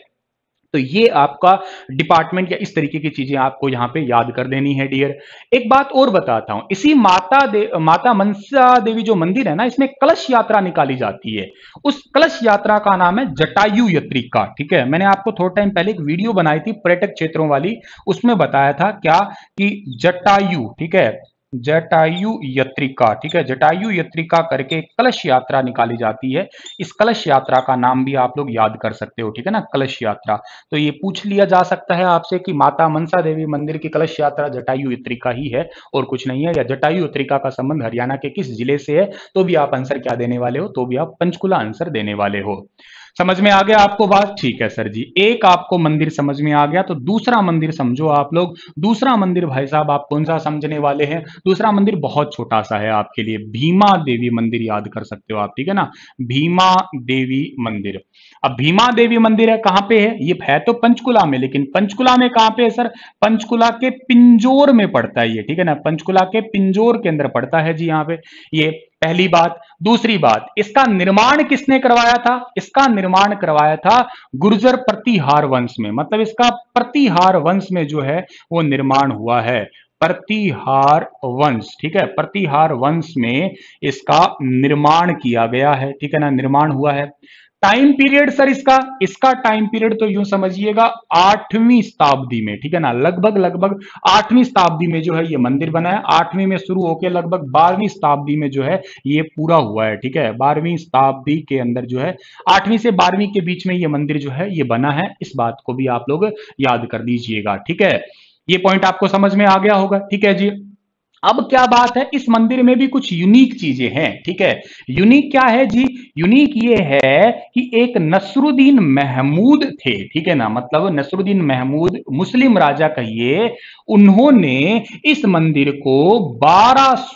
तो ये आपका डिपार्टमेंट या इस तरीके की चीजें आपको यहां पे याद कर देनी है डियर एक बात और बताता हूं इसी माता दे, माता मनसा देवी जो मंदिर है ना इसमें कलश यात्रा निकाली जाती है उस कलश यात्रा का नाम है जटायु यत्रिका ठीक है मैंने आपको थोड़ा टाइम पहले एक वीडियो बनाई थी पर्यटक क्षेत्रों वाली उसमें बताया था क्या कि जटायु ठीक है जटायु यत्रिका ठीक है जटायु यत्रिका करके कलश यात्रा निकाली जाती है इस कलश यात्रा का नाम भी आप लोग याद कर सकते हो ठीक है ना कलश यात्रा तो ये पूछ लिया जा सकता है आपसे कि माता मनसा देवी मंदिर की कलश यात्रा जटायु यत्रिका ही है और कुछ नहीं है या जटायु यत्रिका का संबंध हरियाणा के किस जिले से है तो भी आप आंसर क्या देने वाले हो तो भी आप पंचकुला आंसर देने वाले हो समझ में आ गया आपको बात ठीक है सर जी एक आपको मंदिर समझ में आ गया तो दूसरा मंदिर समझो आप लोग दूसरा मंदिर भाई साहब आप कौन सा समझने वाले हैं दूसरा मंदिर बहुत छोटा सा है आपके लिए भीमा देवी मंदिर याद कर सकते हो आप ठीक है ना भीमा देवी मंदिर अब भीमा देवी मंदिर है कहां पे है ये है तो पंचकुला में लेकिन पंचकुला में कहां पे है सर पंचकुला के पिंजोर में पड़ता है ये ठीक है ना पंचकुला के पिंजोर के अंदर पड़ता है जी यहाँ पे ये पहली बात दूसरी बात इसका निर्माण किसने करवाया था इसका निर्माण करवाया था गुर्जर प्रतिहार वंश में मतलब इसका प्रतिहार वंश में जो है वो निर्माण हुआ है प्रतिहार वंश ठीक है प्रतिहार वंश में इसका निर्माण किया गया है ठीक है ना निर्माण हुआ है टाइम पीरियड सर इसका इसका टाइम पीरियड तो यूं समझिएगा आठवीं शताब्दी में ठीक है ना लगभग लगभग आठवीं शताब्दी में जो है ये मंदिर बना है आठवीं में शुरू होकर लगभग बारहवीं शताब्दी में जो है ये पूरा हुआ है ठीक है बारहवीं शताब्दी के अंदर जो है आठवीं से बारहवीं के बीच में ये मंदिर जो है ये बना है इस बात को भी आप लोग याद कर दीजिएगा ठीक है ये पॉइंट आपको समझ में आ गया होगा ठीक है जी अब क्या बात है इस मंदिर में भी कुछ यूनिक चीजें हैं ठीक है यूनिक क्या है जी यूनिक ये है कि एक नसरुद्दीन महमूद थे ठीक है ना मतलब नसरुद्दीन महमूद मुस्लिम राजा कहिए उन्होंने इस मंदिर को बारह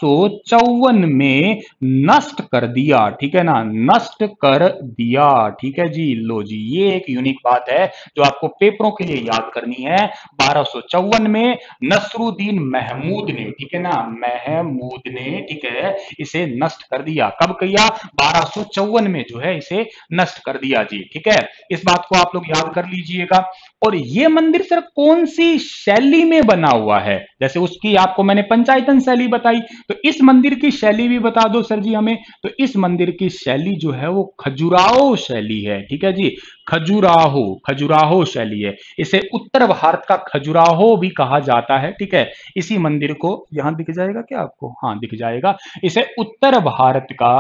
में नष्ट कर दिया ठीक है ना नष्ट कर दिया ठीक है जी लो जी ये एक यूनिक बात है जो आपको पेपरों के लिए याद करनी है बारह में नसरुद्दीन महमूद ने ठीक है ना महमूद ने ठीक है इसे नष्ट कर दिया कब किया बारह में जो है इसे नष्ट कर दिया जी ठीक है इस बात को आप लोग याद कर लीजिएगा और ये मंदिर सर कौन सी शैली में बना हुआ है जैसे उसकी आपको मैंने पंचायतन शैली बताई तो इस मंदिर की शैली भी बता दो सर जी हमें तो इस मंदिर की शैली जो है वो खजुराहो शैली है ठीक है जी खजुराहो खजुराहो शैली है इसे उत्तर भारत का खजुराहो भी कहा जाता है ठीक है इसी मंदिर को यहां दिख जाएगा क्या आपको हाँ दिख जाएगा इसे उत्तर भारत का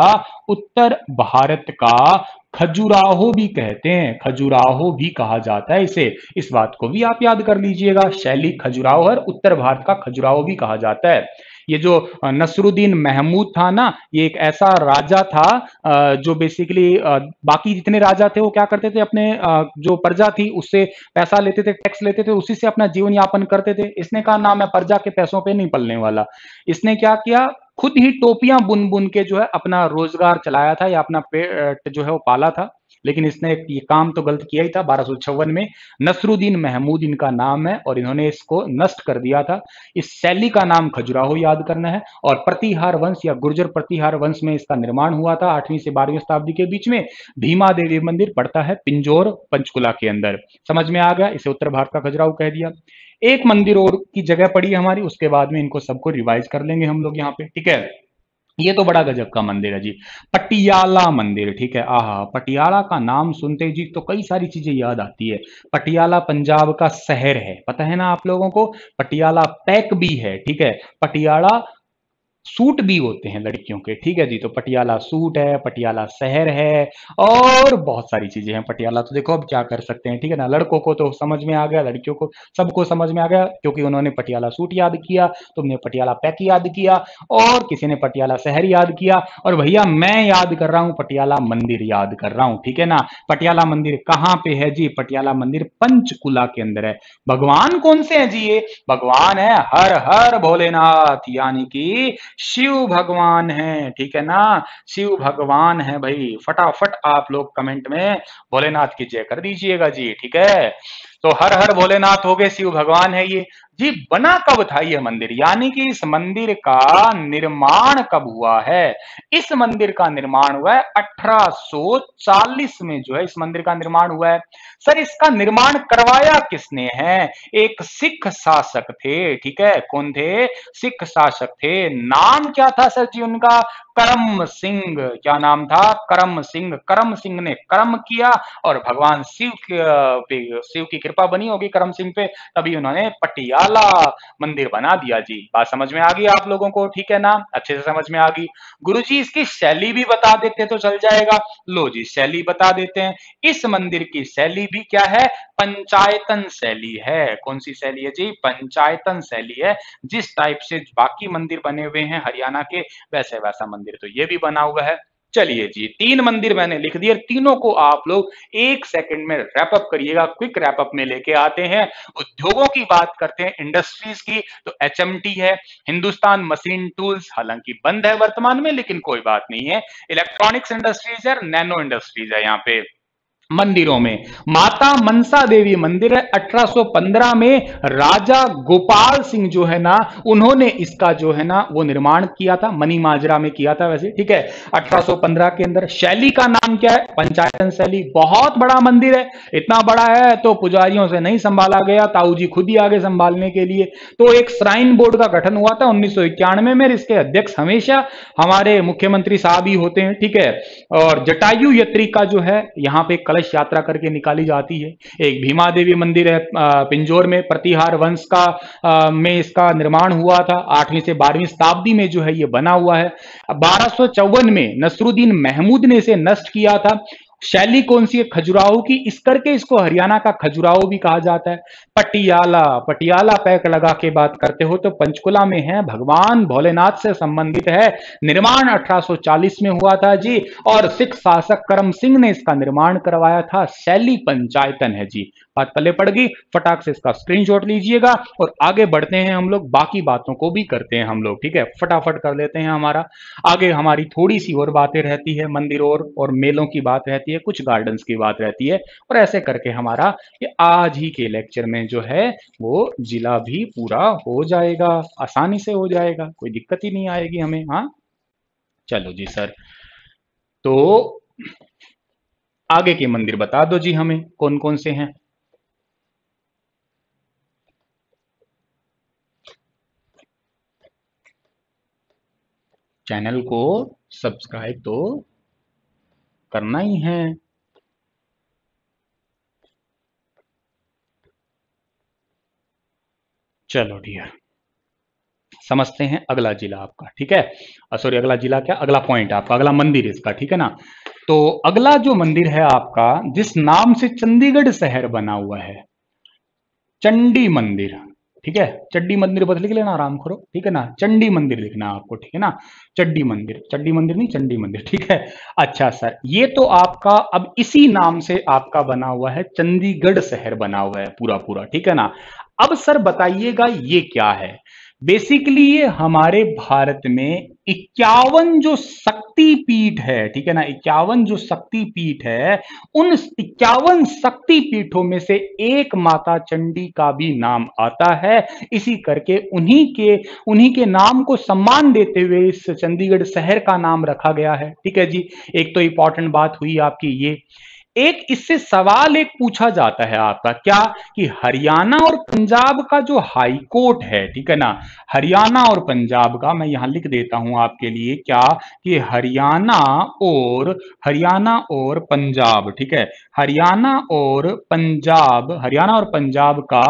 उत्तर भारत का खजुराहो भी कहते हैं खजुराहो भी कहा जाता है इसे इस बात को भी आप याद कर लीजिएगा शैली खजुराहो है उत्तर भारत का खजुराहो भी कहा जाता है ये जो नसरुद्दीन महमूद था ना ये एक ऐसा राजा था जो बेसिकली बाकी जितने राजा थे वो क्या करते थे अपने जो प्रजा थी उससे पैसा लेते थे टैक्स लेते थे उसी से अपना जीवन यापन करते थे इसने कहा ना मैं प्रजा के पैसों पे नहीं पलने वाला इसने क्या किया खुद ही टोपियां बुन बुन के जो है अपना रोजगार चलाया था या अपना पेट जो है वो पाला था लेकिन इसने ये काम तो गलत किया ही था बारह में नसरुद्दीन महमूद इनका नाम है और इन्होंने इसको नष्ट कर दिया था इस शैली का नाम खजुराहो याद करना है और प्रतिहार वंश या गुर्जर प्रतिहार वंश में इसका निर्माण हुआ था आठवीं से बारहवीं शताब्दी के बीच में भीमा देवी मंदिर पड़ता है पिंजोर पंचकुला के अंदर समझ में आ गया इसे उत्तर भारत का खजुराहो कह दिया एक मंदिर और की जगह पड़ी है हमारी उसके बाद में इनको सबको रिवाइज कर लेंगे हम लोग यहाँ पे ठीक है ये तो बड़ा गजब का मंदिर है जी पटियाला मंदिर ठीक है आहा पटियाला का नाम सुनते जी तो कई सारी चीजें याद आती है पटियाला पंजाब का शहर है पता है ना आप लोगों को पटियाला पैक भी है ठीक है पटियाला सूट भी होते हैं लड़कियों के ठीक है जी तो पटियाला सूट है पटियाला शहर है और बहुत सारी चीजें हैं पटियाला तो देखो अब क्या कर सकते हैं ठीक है ना लड़कों को तो समझ में आ गया लड़कियों को सबको समझ में आ गया क्योंकि उन्होंने पटियाला सूट याद किया तुमने पटियाला पैक याद किया और किसी ने पटियाला शहर याद किया और भैया मैं याद कर रहा हूँ पटियाला मंदिर याद कर रहा हूँ ठीक है ना पटियाला मंदिर कहाँ पे है जी पटियाला मंदिर पंचकुला के अंदर है भगवान कौन से है जी ये भगवान है हर हर भोलेनाथ यानी कि शिव भगवान है ठीक है ना शिव भगवान है भाई फटाफट आप लोग कमेंट में भोलेनाथ की जय कर दीजिएगा जी ठीक है तो हर हर भोलेनाथ हो गए शिव भगवान है ये जी बना कब था यह मंदिर यानी कि इस मंदिर का निर्माण कब हुआ है इस मंदिर का निर्माण हुआ है अठारह में जो है इस मंदिर का निर्माण हुआ है सर इसका निर्माण करवाया किसने है एक सिख शासक थे ठीक है कौन थे सिख शासक थे नाम क्या था सर जी उनका करम सिंह क्या नाम था करम सिंह करम सिंह ने कर्म किया और भगवान शिव शिव की कृपा बनी होगी करम सिंह पे तभी उन्होंने पटियाला मंदिर बना दिया जी बात समझ में आ गई आप लोगों को ठीक है ना अच्छे से समझ में आ गई गुरु जी इसकी शैली भी बता देते तो चल जाएगा लो जी शैली बता देते हैं इस मंदिर की शैली भी क्या है पंचायतन शैली है कौन सी शैली है जी पंचायतन शैली है जिस टाइप से बाकी मंदिर बने हुए हैं हरियाणा के वैसे वैसा मंदिर तो ये भी बना हुआ है चलिए जी तीन मंदिर मैंने लिख दिए तीनों को आप लोग एक सेकंड में रैप अप करिएगा क्विक रैप अप में लेके आते हैं उद्योगों की बात करते हैं इंडस्ट्रीज की तो एच है हिंदुस्तान मशीन टूल्स हालांकि बंद है वर्तमान में लेकिन कोई बात नहीं है इलेक्ट्रॉनिक्स इंडस्ट्रीज है नैनो इंडस्ट्रीज है यहाँ पे मंदिरों में माता मनसा देवी मंदिर है 1815 में राजा गोपाल सिंह जो है ना उन्होंने इसका जो है ना वो निर्माण किया था मनी माजरा में किया था वैसे ठीक है 1815 के अंदर शैली का नाम क्या है पंचायतन शैली बहुत बड़ा मंदिर है इतना बड़ा है तो पुजारियों से नहीं संभाला गया ताऊ जी खुद ही आगे संभालने के लिए तो एक श्राइन बोर्ड का गठन हुआ था उन्नीस में, में इसके अध्यक्ष हमेशा हमारे मुख्यमंत्री साहब ही होते हैं ठीक है और जटायु यत्री का जो है यहाँ पे कलश कलश यात्रा करके निकाली जाती है एक भीमा देवी मंदिर है पिंजोर में प्रतिहार वंश का में इसका निर्माण हुआ था आठवीं से बारहवीं शताब्दी में जो है ये बना हुआ है बारह में नसरुद्दीन महमूद ने इसे नष्ट किया था शैली कौन सी है खजुराहो की इस करके इसको हरियाणा का खजुराहो भी कहा जाता है पटियाला पटियाला पैक लगा के बात करते हो तो पंचकुला में है भगवान भोलेनाथ से संबंधित है निर्माण 1840 में हुआ था जी और सिख शासक करम सिंह ने इसका निर्माण करवाया था शैली पंचायतन है जी बात पल्ले पड़ गई फटाक से इसका स्क्रीनशॉट लीजिएगा और आगे बढ़ते हैं हम लोग बाकी बातों को भी करते हैं हम लोग ठीक है फटाफट कर लेते हैं हमारा आगे हमारी थोड़ी सी और बातें रहती है मंदिर और, और मेलों की बात रहती है कुछ गार्डन्स की बात रहती है और ऐसे करके हमारा ये आज ही के लेक्चर में जो है वो जिला भी पूरा हो जाएगा आसानी से हो जाएगा कोई दिक्कत ही नहीं आएगी हमें हाँ चलो जी सर तो आगे के मंदिर बता दो जी हमें कौन कौन से हैं चैनल को सब्सक्राइब तो करना ही है चलो डियर समझते हैं अगला जिला आपका ठीक है सॉरी अगला जिला क्या अगला पॉइंट आपका अगला मंदिर इसका ठीक है ना तो अगला जो मंदिर है आपका जिस नाम से चंडीगढ़ शहर बना हुआ है चंडी मंदिर ठीक है चड्डी मंदिर बस लिख लेना आराम करो ठीक है ना चंडी मंदिर लिखना आपको ठीक है ना चड्डी मंदिर चड्डी मंदिर नहीं चंडी मंदिर ठीक है अच्छा सर ये तो आपका अब इसी नाम से आपका बना हुआ है चंडीगढ़ शहर बना हुआ है पूरा पूरा ठीक है ना अब सर बताइएगा ये क्या है बेसिकली ये हमारे भारत में इक्यावन जो शक्ति पीठ है ठीक है ना इक्यावन जो शक्ति पीठ है उन इक्यावन शक्ति पीठों में से एक माता चंडी का भी नाम आता है इसी करके उन्हीं के उन्हीं के नाम को सम्मान देते हुए इस चंडीगढ़ शहर का नाम रखा गया है ठीक है जी एक तो इंपॉर्टेंट बात हुई आपकी ये एक इससे सवाल एक पूछा जाता है आपका क्या कि हरियाणा और पंजाब का जो हाई कोर्ट है ठीक है ना हरियाणा और पंजाब का मैं यहां लिख देता हूं आपके लिए क्या कि हरियाणा और हरियाणा और पंजाब ठीक है हरियाणा और पंजाब हरियाणा और पंजाब का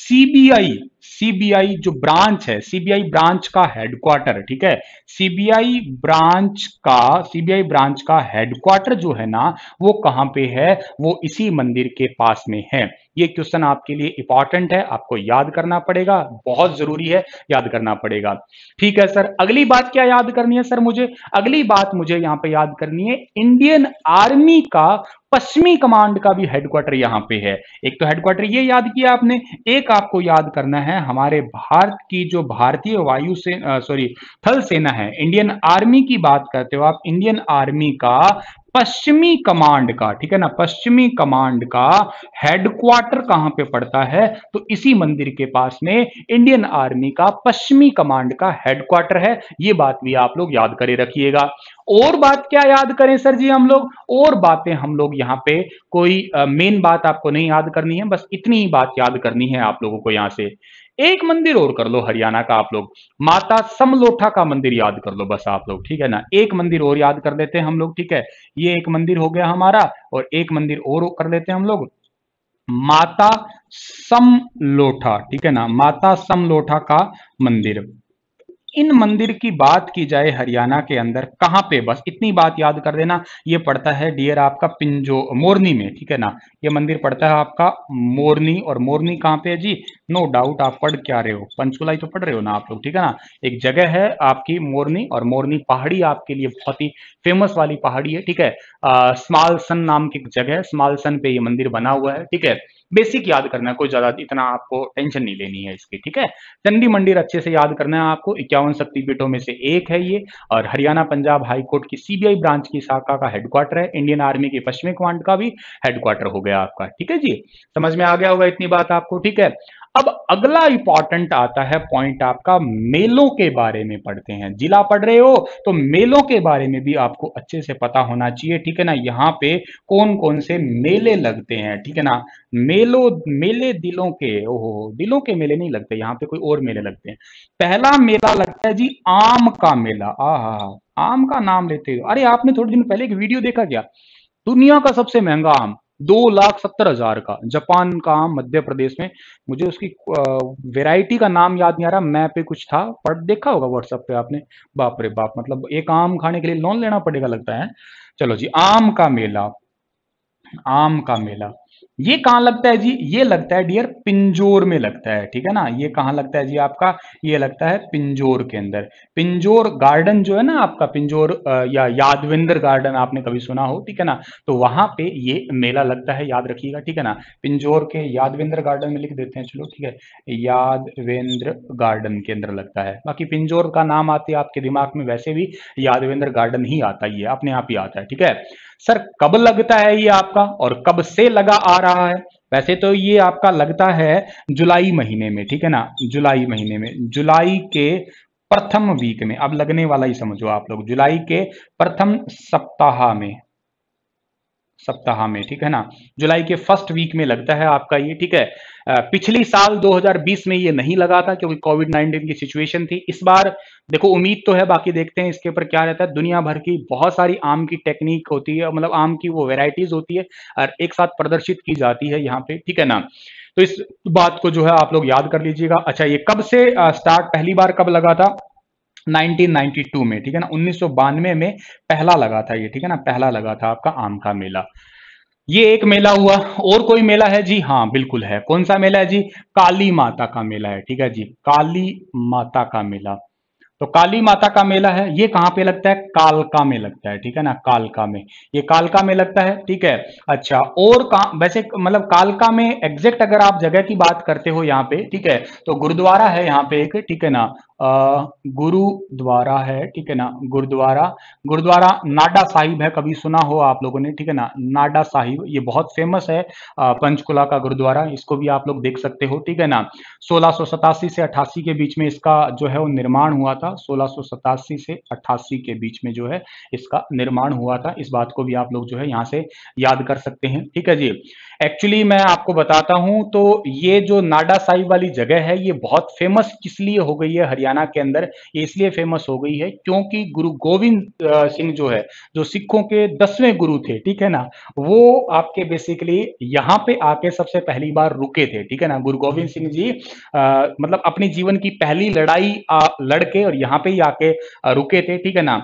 सीबीआई सीबीआई जो ब्रांच है सीबीआई ब्रांच का हेडक्वार्टर ठीक है सीबीआई ब्रांच का सीबीआई ब्रांच का हेडक्वार्टर जो है ना वो कहां पे है वो इसी मंदिर के पास में है ये क्वेश्चन आपके लिए इंपॉर्टेंट है आपको याद करना पड़ेगा बहुत जरूरी है याद करना पड़ेगा ठीक है सर अगली बात क्या याद करनी है सर मुझे अगली बात मुझे यहां पे याद करनी है इंडियन आर्मी का पश्चिमी कमांड का भी हेडक्वार्टर यहां पे है एक तो हेडक्वार्टर ये याद किया आपने एक आपको याद करना है हमारे भारत की जो भारतीय वायु से सॉरी थल सेना है इंडियन आर्मी की बात करते हो आप इंडियन आर्मी का पश्चिमी कमांड का ठीक है ना पश्चिमी कमांड का हेडक्वार्टर कहां पे पड़ता है तो इसी मंदिर के पास में इंडियन आर्मी का पश्चिमी कमांड का हेडक्वार्टर है ये बात भी आप लोग याद करे रखिएगा और बात क्या याद करें सर जी हम लोग और बातें हम लोग यहाँ पे कोई मेन बात आपको नहीं याद करनी है बस इतनी ही बात याद करनी है आप लोगों को यहाँ से एक मंदिर और कर लो हरियाणा का आप लोग माता समलोठा का मंदिर याद कर लो बस आप लोग ठीक है ना एक मंदिर और याद कर लेते हैं हम लोग ठीक है ये एक मंदिर हो गया हमारा और एक मंदिर और कर लेते हैं हम लोग माता समलोठा ठीक है ना माता समलोठा का मंदिर इन मंदिर की बात की जाए हरियाणा के अंदर कहाँ पे बस इतनी बात याद कर देना ये पड़ता है डियर आपका पिंजो मोरनी में ठीक है ना ये मंदिर पड़ता है आपका मोरनी और मोरनी कहाँ पे है जी नो डाउट आप पढ़ क्या रहे हो पंचकुलाई तो पढ़ रहे हो ना आप लोग ठीक है ना एक जगह है आपकी मोरनी और मोरनी पहाड़ी आपके लिए बहुत ही फेमस वाली पहाड़ी है ठीक है स्मॉल सन नाम की जगह है स्मॉल सन पे ये मंदिर बना हुआ है ठीक है बेसिक याद करना है कोई ज्यादा इतना आपको टेंशन नहीं लेनी है इसकी ठीक है चंडी मंडी अच्छे से याद करना है आपको इक्यावन शक्तिपीठों में से एक है ये और हरियाणा पंजाब हाईकोर्ट की सीबीआई ब्रांच की शाखा का हेडक्वार्टर है इंडियन आर्मी के पश्चिमी कमांड का भी हेडक्वार्टर हो गया आपका ठीक है जी समझ में आ गया होगा इतनी बात आपको ठीक है अब अगला इंपॉर्टेंट आता है पॉइंट आपका मेलों के बारे में पढ़ते हैं जिला पढ़ रहे हो तो मेलों के बारे में भी आपको अच्छे से पता होना चाहिए ठीक है ना यहाँ पे कौन कौन से मेले लगते हैं ठीक है ना मेलो मेले दिलों के ओहो दिलों के मेले नहीं लगते यहाँ पे कोई और मेले लगते हैं पहला मेला लगता है जी आम का मेला आह आम का नाम लेते हो अरे आपने थोड़े दिन पहले एक वीडियो देखा क्या दुनिया का सबसे महंगा आम दो लाख सत्तर हजार का जापान का आम मध्य प्रदेश में मुझे उसकी वेराइटी का नाम याद नहीं आ रहा मैं पे कुछ था पर देखा होगा व्हाट्सएप पे आपने बाप रे बाप मतलब एक आम खाने के लिए लोन लेना पड़ेगा लगता है चलो जी आम का मेला आम का मेला ये कहां लगता है जी ये लगता है डियर पिंजोर में लगता है ठीक है ना ये कहां लगता है जी आपका ये लगता है पिंजोर के अंदर पिंजोर गार्डन जो है ना आपका पिंजोर या यादविंदर गार्डन आपने कभी सुना हो ठीक है ना तो वहां पे ये मेला लगता है याद रखिएगा ठीक है ना पिंजोर के यादवेंद्र गार्डन में लिख देते हैं चलो ठीक है यादवेंद्र गार्डन के अंदर लगता है बाकी पिंजोर का नाम आते आपके दिमाग में वैसे भी यादवेंद्र गार्डन ही आता है ये अपने आप ही आता है ठीक है सर कब लगता है ये आपका और कब से लगा आ रहा है वैसे तो ये आपका लगता है जुलाई महीने में ठीक है ना जुलाई महीने में जुलाई के प्रथम वीक में अब लगने वाला ही समझो आप लोग जुलाई के प्रथम सप्ताह में सप्ताह में ठीक है ना जुलाई के फर्स्ट वीक में लगता है आपका ये ठीक है पिछली साल 2020 में ये नहीं लगा था क्योंकि कोविड 19 की सिचुएशन थी इस बार देखो उम्मीद तो है बाकी देखते हैं इसके ऊपर क्या रहता है दुनिया भर की बहुत सारी आम की टेक्निक होती है मतलब आम की वो वेराइटीज होती है और एक साथ प्रदर्शित की जाती है यहाँ पे ठीक है ना तो इस बात को जो है आप लोग याद कर लीजिएगा अच्छा ये कब से स्टार्ट पहली बार कब लगा था 1992 में ठीक है ना उन्नीस में पहला लगा था ये ठीक है ना पहला लगा था आपका आम का मेला ये एक मेला हुआ और कोई मेला है जी हाँ बिल्कुल है कौन सा मेला है जी काली माता का मेला है ठीक है जी काली माता का मेला तो काली माता का मेला है ये कहां पे लगता है कालका में लगता है ठीक है ना कालका में ये कालका में लगता है ठीक है अच्छा और कहा वैसे मतलब कालका में एग्जैक्ट अगर आप जगह की बात करते हो यहाँ पे ठीक है तो गुरुद्वारा है यहाँ पे एक ठीक है ना गुरु द्वारा है ठीक है ना गुरुद्वारा गुरुद्वारा नाडा साहिब है कभी सुना हो आप लोगों ने ठीक है ना नाडा साहिब ये बहुत फेमस है पंचकुला का गुरुद्वारा इसको भी आप लोग देख सकते हो ठीक है ना सोलह से अट्ठासी के बीच में इसका जो है वो निर्माण हुआ था सोलह से अट्ठासी के बीच में जो है इसका निर्माण हुआ था इस बात को भी आप लोग जो है यहाँ से याद कर सकते हैं ठीक है जी एक्चुअली मैं आपको बताता हूं तो ये जो नाडा साहिब वाली जगह है ये बहुत फेमस किस लिए हो गई है हरियाणा के अंदर ये इसलिए फेमस हो गई है क्योंकि गुरु गोविंद सिंह जो है जो सिखों के दसवें गुरु थे ठीक है ना वो आपके बेसिकली यहाँ पे आके सबसे पहली बार रुके थे ठीक है ना गुरु गोविंद सिंह जी आ, मतलब अपने जीवन की पहली लड़ाई आ, लड़के और यहाँ पे ही आके रुके थे ठीक है ना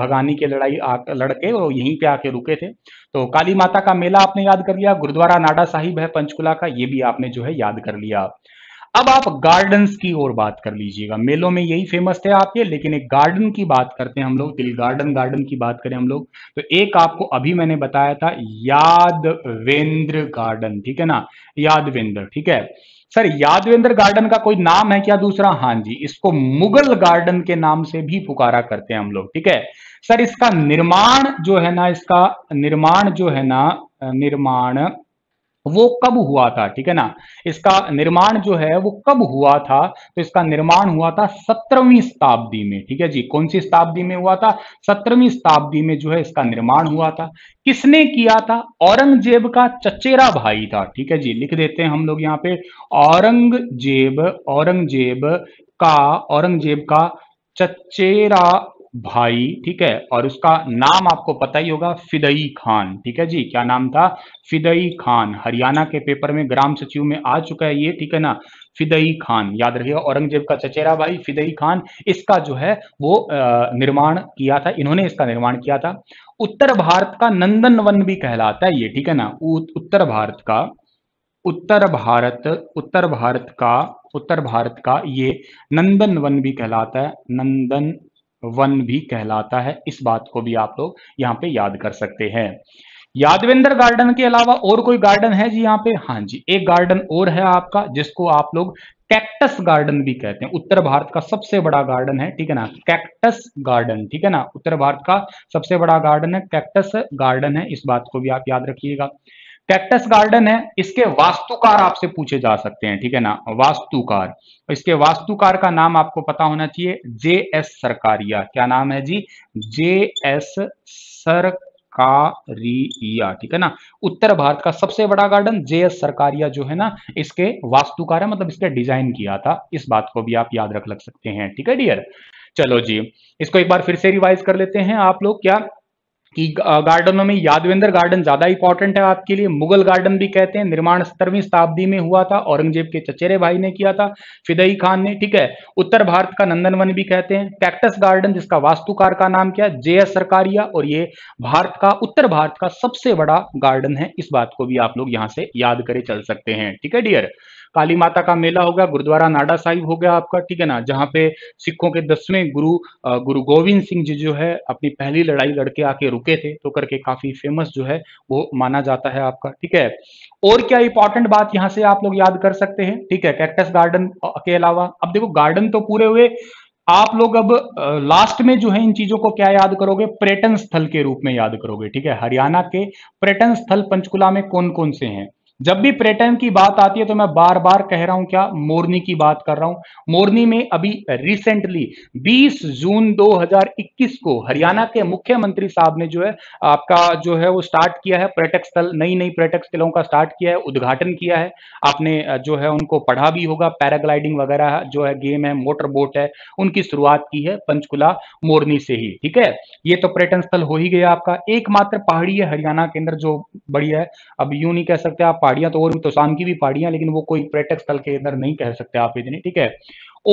भगानी की लड़ाई आ, लड़के और यहीं पे आके रुके थे तो काली माता का मेला आपने याद कर लिया गुरुद्वारा नाडा साहिब है पंचकुला का ये भी आपने जो है याद कर लिया अब आप गार्डन्स की ओर बात कर लीजिएगा मेलों में यही फेमस थे आपके लेकिन एक गार्डन की बात करते हैं हम लोग तिल गार्डन गार्डन की बात करें हम लोग तो एक आपको अभी मैंने बताया था यादवेंद्र गार्डन ठीक है ना यादवेंद्र ठीक है सर यादवेंद्र गार्डन का कोई नाम है क्या दूसरा हाँ जी इसको मुगल गार्डन के नाम से भी पुकारा करते हैं हम लोग ठीक है सर इसका निर्माण जो है ना इसका निर्माण जो है ना निर्माण वो कब हुआ था ठीक है ना इसका निर्माण जो है वो कब हुआ था तो इसका निर्माण हुआ था सत्रहवीं शताब्दी में ठीक है जी कौन सी शताब्दी में हुआ था सत्रहवीं शताब्दी में जो है इसका निर्माण हुआ था किसने किया था औरंगजेब का चचेरा भाई था ठीक है जी लिख देते हैं हम लोग यहाँ पे औरंगजेब औरंगजेब का औरंगजेब का चचेरा भाई ठीक है और उसका नाम आपको पता ही होगा फिदई खान ठीक है जी क्या नाम था फिदई खान हरियाणा के पेपर में ग्राम सचिव में आ चुका है ये ठीक है ना फिदई खान याद रखिए औरंगजेब का चचेरा भाई फिदई खान इसका जो है वो निर्माण किया था इन्होंने इसका निर्माण किया था उत्तर भारत का नंदन वन भी कहलाता है ये ठीक है ना उत्तर भारत का उत्तर भारत उत्तर भारत का उत्तर भारत का ये नंदन वन भी कहलाता है नंदन वन भी कहलाता है इस बात को भी आप लोग यहाँ पे याद कर सकते हैं यादवेंद्र गार्डन के अलावा और कोई गार्डन है जी यहाँ पे हाँ जी एक गार्डन और है आपका जिसको आप लोग कैक्टस गार्डन भी कहते हैं उत्तर भारत का सबसे बड़ा गार्डन है ठीक है ना कैक्टस गार्डन ठीक है ना उत्तर भारत का सबसे बड़ा गार्डन है कैक्टस गार्डन है इस बात को भी आप याद रखिएगा कैक्टस गार्डन है इसके वास्तुकार आपसे पूछे जा सकते हैं ठीक है ना वास्तुकार इसके वास्तुकार का नाम आपको पता होना चाहिए जे एस सरकारिया क्या नाम है जी जे एस सर सरकारिया ठीक है ना उत्तर भारत का सबसे बड़ा गार्डन जे एस सरकारिया जो है ना इसके वास्तुकार है मतलब इसका डिजाइन किया था इस बात को भी आप याद रख लग सकते हैं ठीक है डियर चलो जी इसको एक बार फिर से रिवाइज कर लेते हैं आप लोग क्या कि गार्डनों में यादवेंद्र गार्डन ज्यादा इंपॉर्टेंट है आपके लिए मुगल गार्डन भी कहते हैं निर्माण सत्रहवीं शताब्दी में हुआ था औरंगजेब के चचेरे भाई ने किया था फिदई खान ने ठीक है उत्तर भारत का नंदनवन भी कहते हैं कैक्टस गार्डन जिसका वास्तुकार का नाम क्या जे एस सरकारिया और ये भारत का उत्तर भारत का सबसे बड़ा गार्डन है इस बात को भी आप लोग यहां से याद करे चल सकते हैं ठीक है डियर काली माता का मेला हो गया गुरुद्वारा नाडा साहिब हो गया आपका ठीक है ना जहाँ पे सिखों के दसवें गुरु गुरु गोविंद सिंह जी जो है अपनी पहली लड़ाई लड़के आके रुके थे तो करके काफी फेमस जो है वो माना जाता है आपका ठीक है और क्या इंपॉर्टेंट बात यहाँ से आप लोग याद कर सकते हैं ठीक है कैक्टस गार्डन के अलावा अब देखो गार्डन तो पूरे हुए आप लोग अब लास्ट में जो है इन चीजों को क्या याद करोगे पर्यटन स्थल के रूप में याद करोगे ठीक है हरियाणा के पर्यटन स्थल पंचकुला में कौन कौन से हैं जब भी पर्यटन की बात आती है तो मैं बार बार कह रहा हूं क्या मोरनी की बात कर रहा हूं मोरनी में अभी रिसेंटली 20 जून 2021 को हरियाणा के मुख्यमंत्री साहब ने जो है आपका जो है वो स्टार्ट किया है पर्यटक स्थल नई नई पर्यटक स्थलों का स्टार्ट किया है उद्घाटन किया है आपने जो है उनको पढ़ा भी होगा पैराग्लाइडिंग वगैरह जो है गेम है मोटर बोट है उनकी शुरुआत की है पंचकुला मोरनी से ही ठीक है ये तो पर्यटन स्थल हो ही गया आपका एकमात्र पहाड़ी है हरियाणा के अंदर जो बढ़िया है अब यू नहीं कह सकते आप पहाड़ियां तो और भी तो शाम की भी पहाड़ियां लेकिन वो कोई पर्यटक स्थल के अंदर नहीं कह सकते आप इतने ठीक है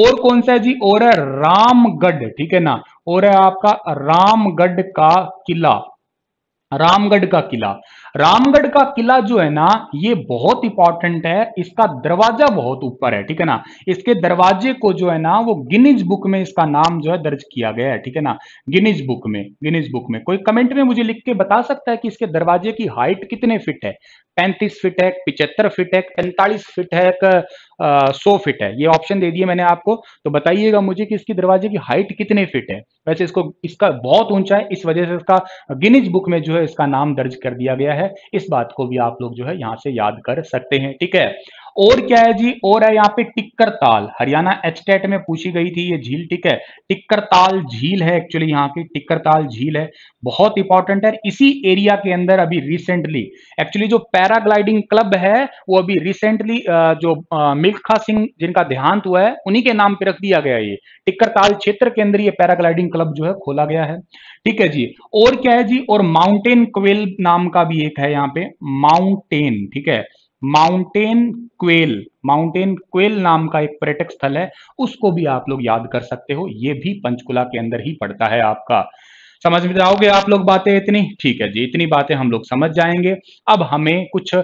और कौन सा है जी और है रामगढ़ ठीक है ना और है आपका रामगढ़ का किला रामगढ़ का किला रामगढ़ का किला जो है ना ये बहुत इंपॉर्टेंट है इसका दरवाजा बहुत ऊपर है ठीक है ना इसके दरवाजे को जो है ना वो गिनीज बुक में इसका नाम जो है दर्ज किया गया है ठीक है ना गिनीज बुक में गिनीज बुक में कोई कमेंट में मुझे लिख के बता सकता है कि इसके दरवाजे की हाइट कितने फिट है पैंतीस फिट है पिचहत्तर फिट है पैंतालीस फिट है सौ फिट है ये ऑप्शन दे दिए मैंने आपको तो बताइएगा मुझे कि इसकी दरवाजे की हाइट कितने फिट है वैसे इसको इसका बहुत ऊंचा है इस वजह से इसका गिनीज बुक में जो है इसका नाम दर्ज कर दिया गया है है इस बात को भी आप लोग जो है यहाँ से याद कर सकते हैं ठीक है और क्या है जी और है यहाँ पे टिक्कर ताल हरियाणा एचटेट में पूछी गई थी ये झील ठीक है टिक्कर ताल झील है एक्चुअली यहाँ की टिक्कर ताल झील है बहुत इंपॉर्टेंट है इसी एरिया के अंदर अभी रिसेंटली एक्चुअली जो पैराग्लाइडिंग क्लब है वो अभी रिसेंटली जो मिल्खा सिंह जिनका देहांत हुआ है उन्हीं के नाम पे रख दिया गया ये टिक्कर ताल क्षेत्र के अंदर ये पैराग्लाइडिंग क्लब जो है खोला गया है ठीक है जी और क्या है जी और माउंटेन क्वेल नाम का भी एक है यहाँ पे माउंटेन ठीक है माउंटेन क्वेल माउंटेन क्वेल नाम का एक पर्यटक स्थल है उसको भी आप लोग याद कर सकते हो ये भी पंचकुला के अंदर ही पड़ता है आपका समझ में आओगे आप लोग बातें इतनी ठीक है जी इतनी बातें हम लोग समझ जाएंगे अब हमें कुछ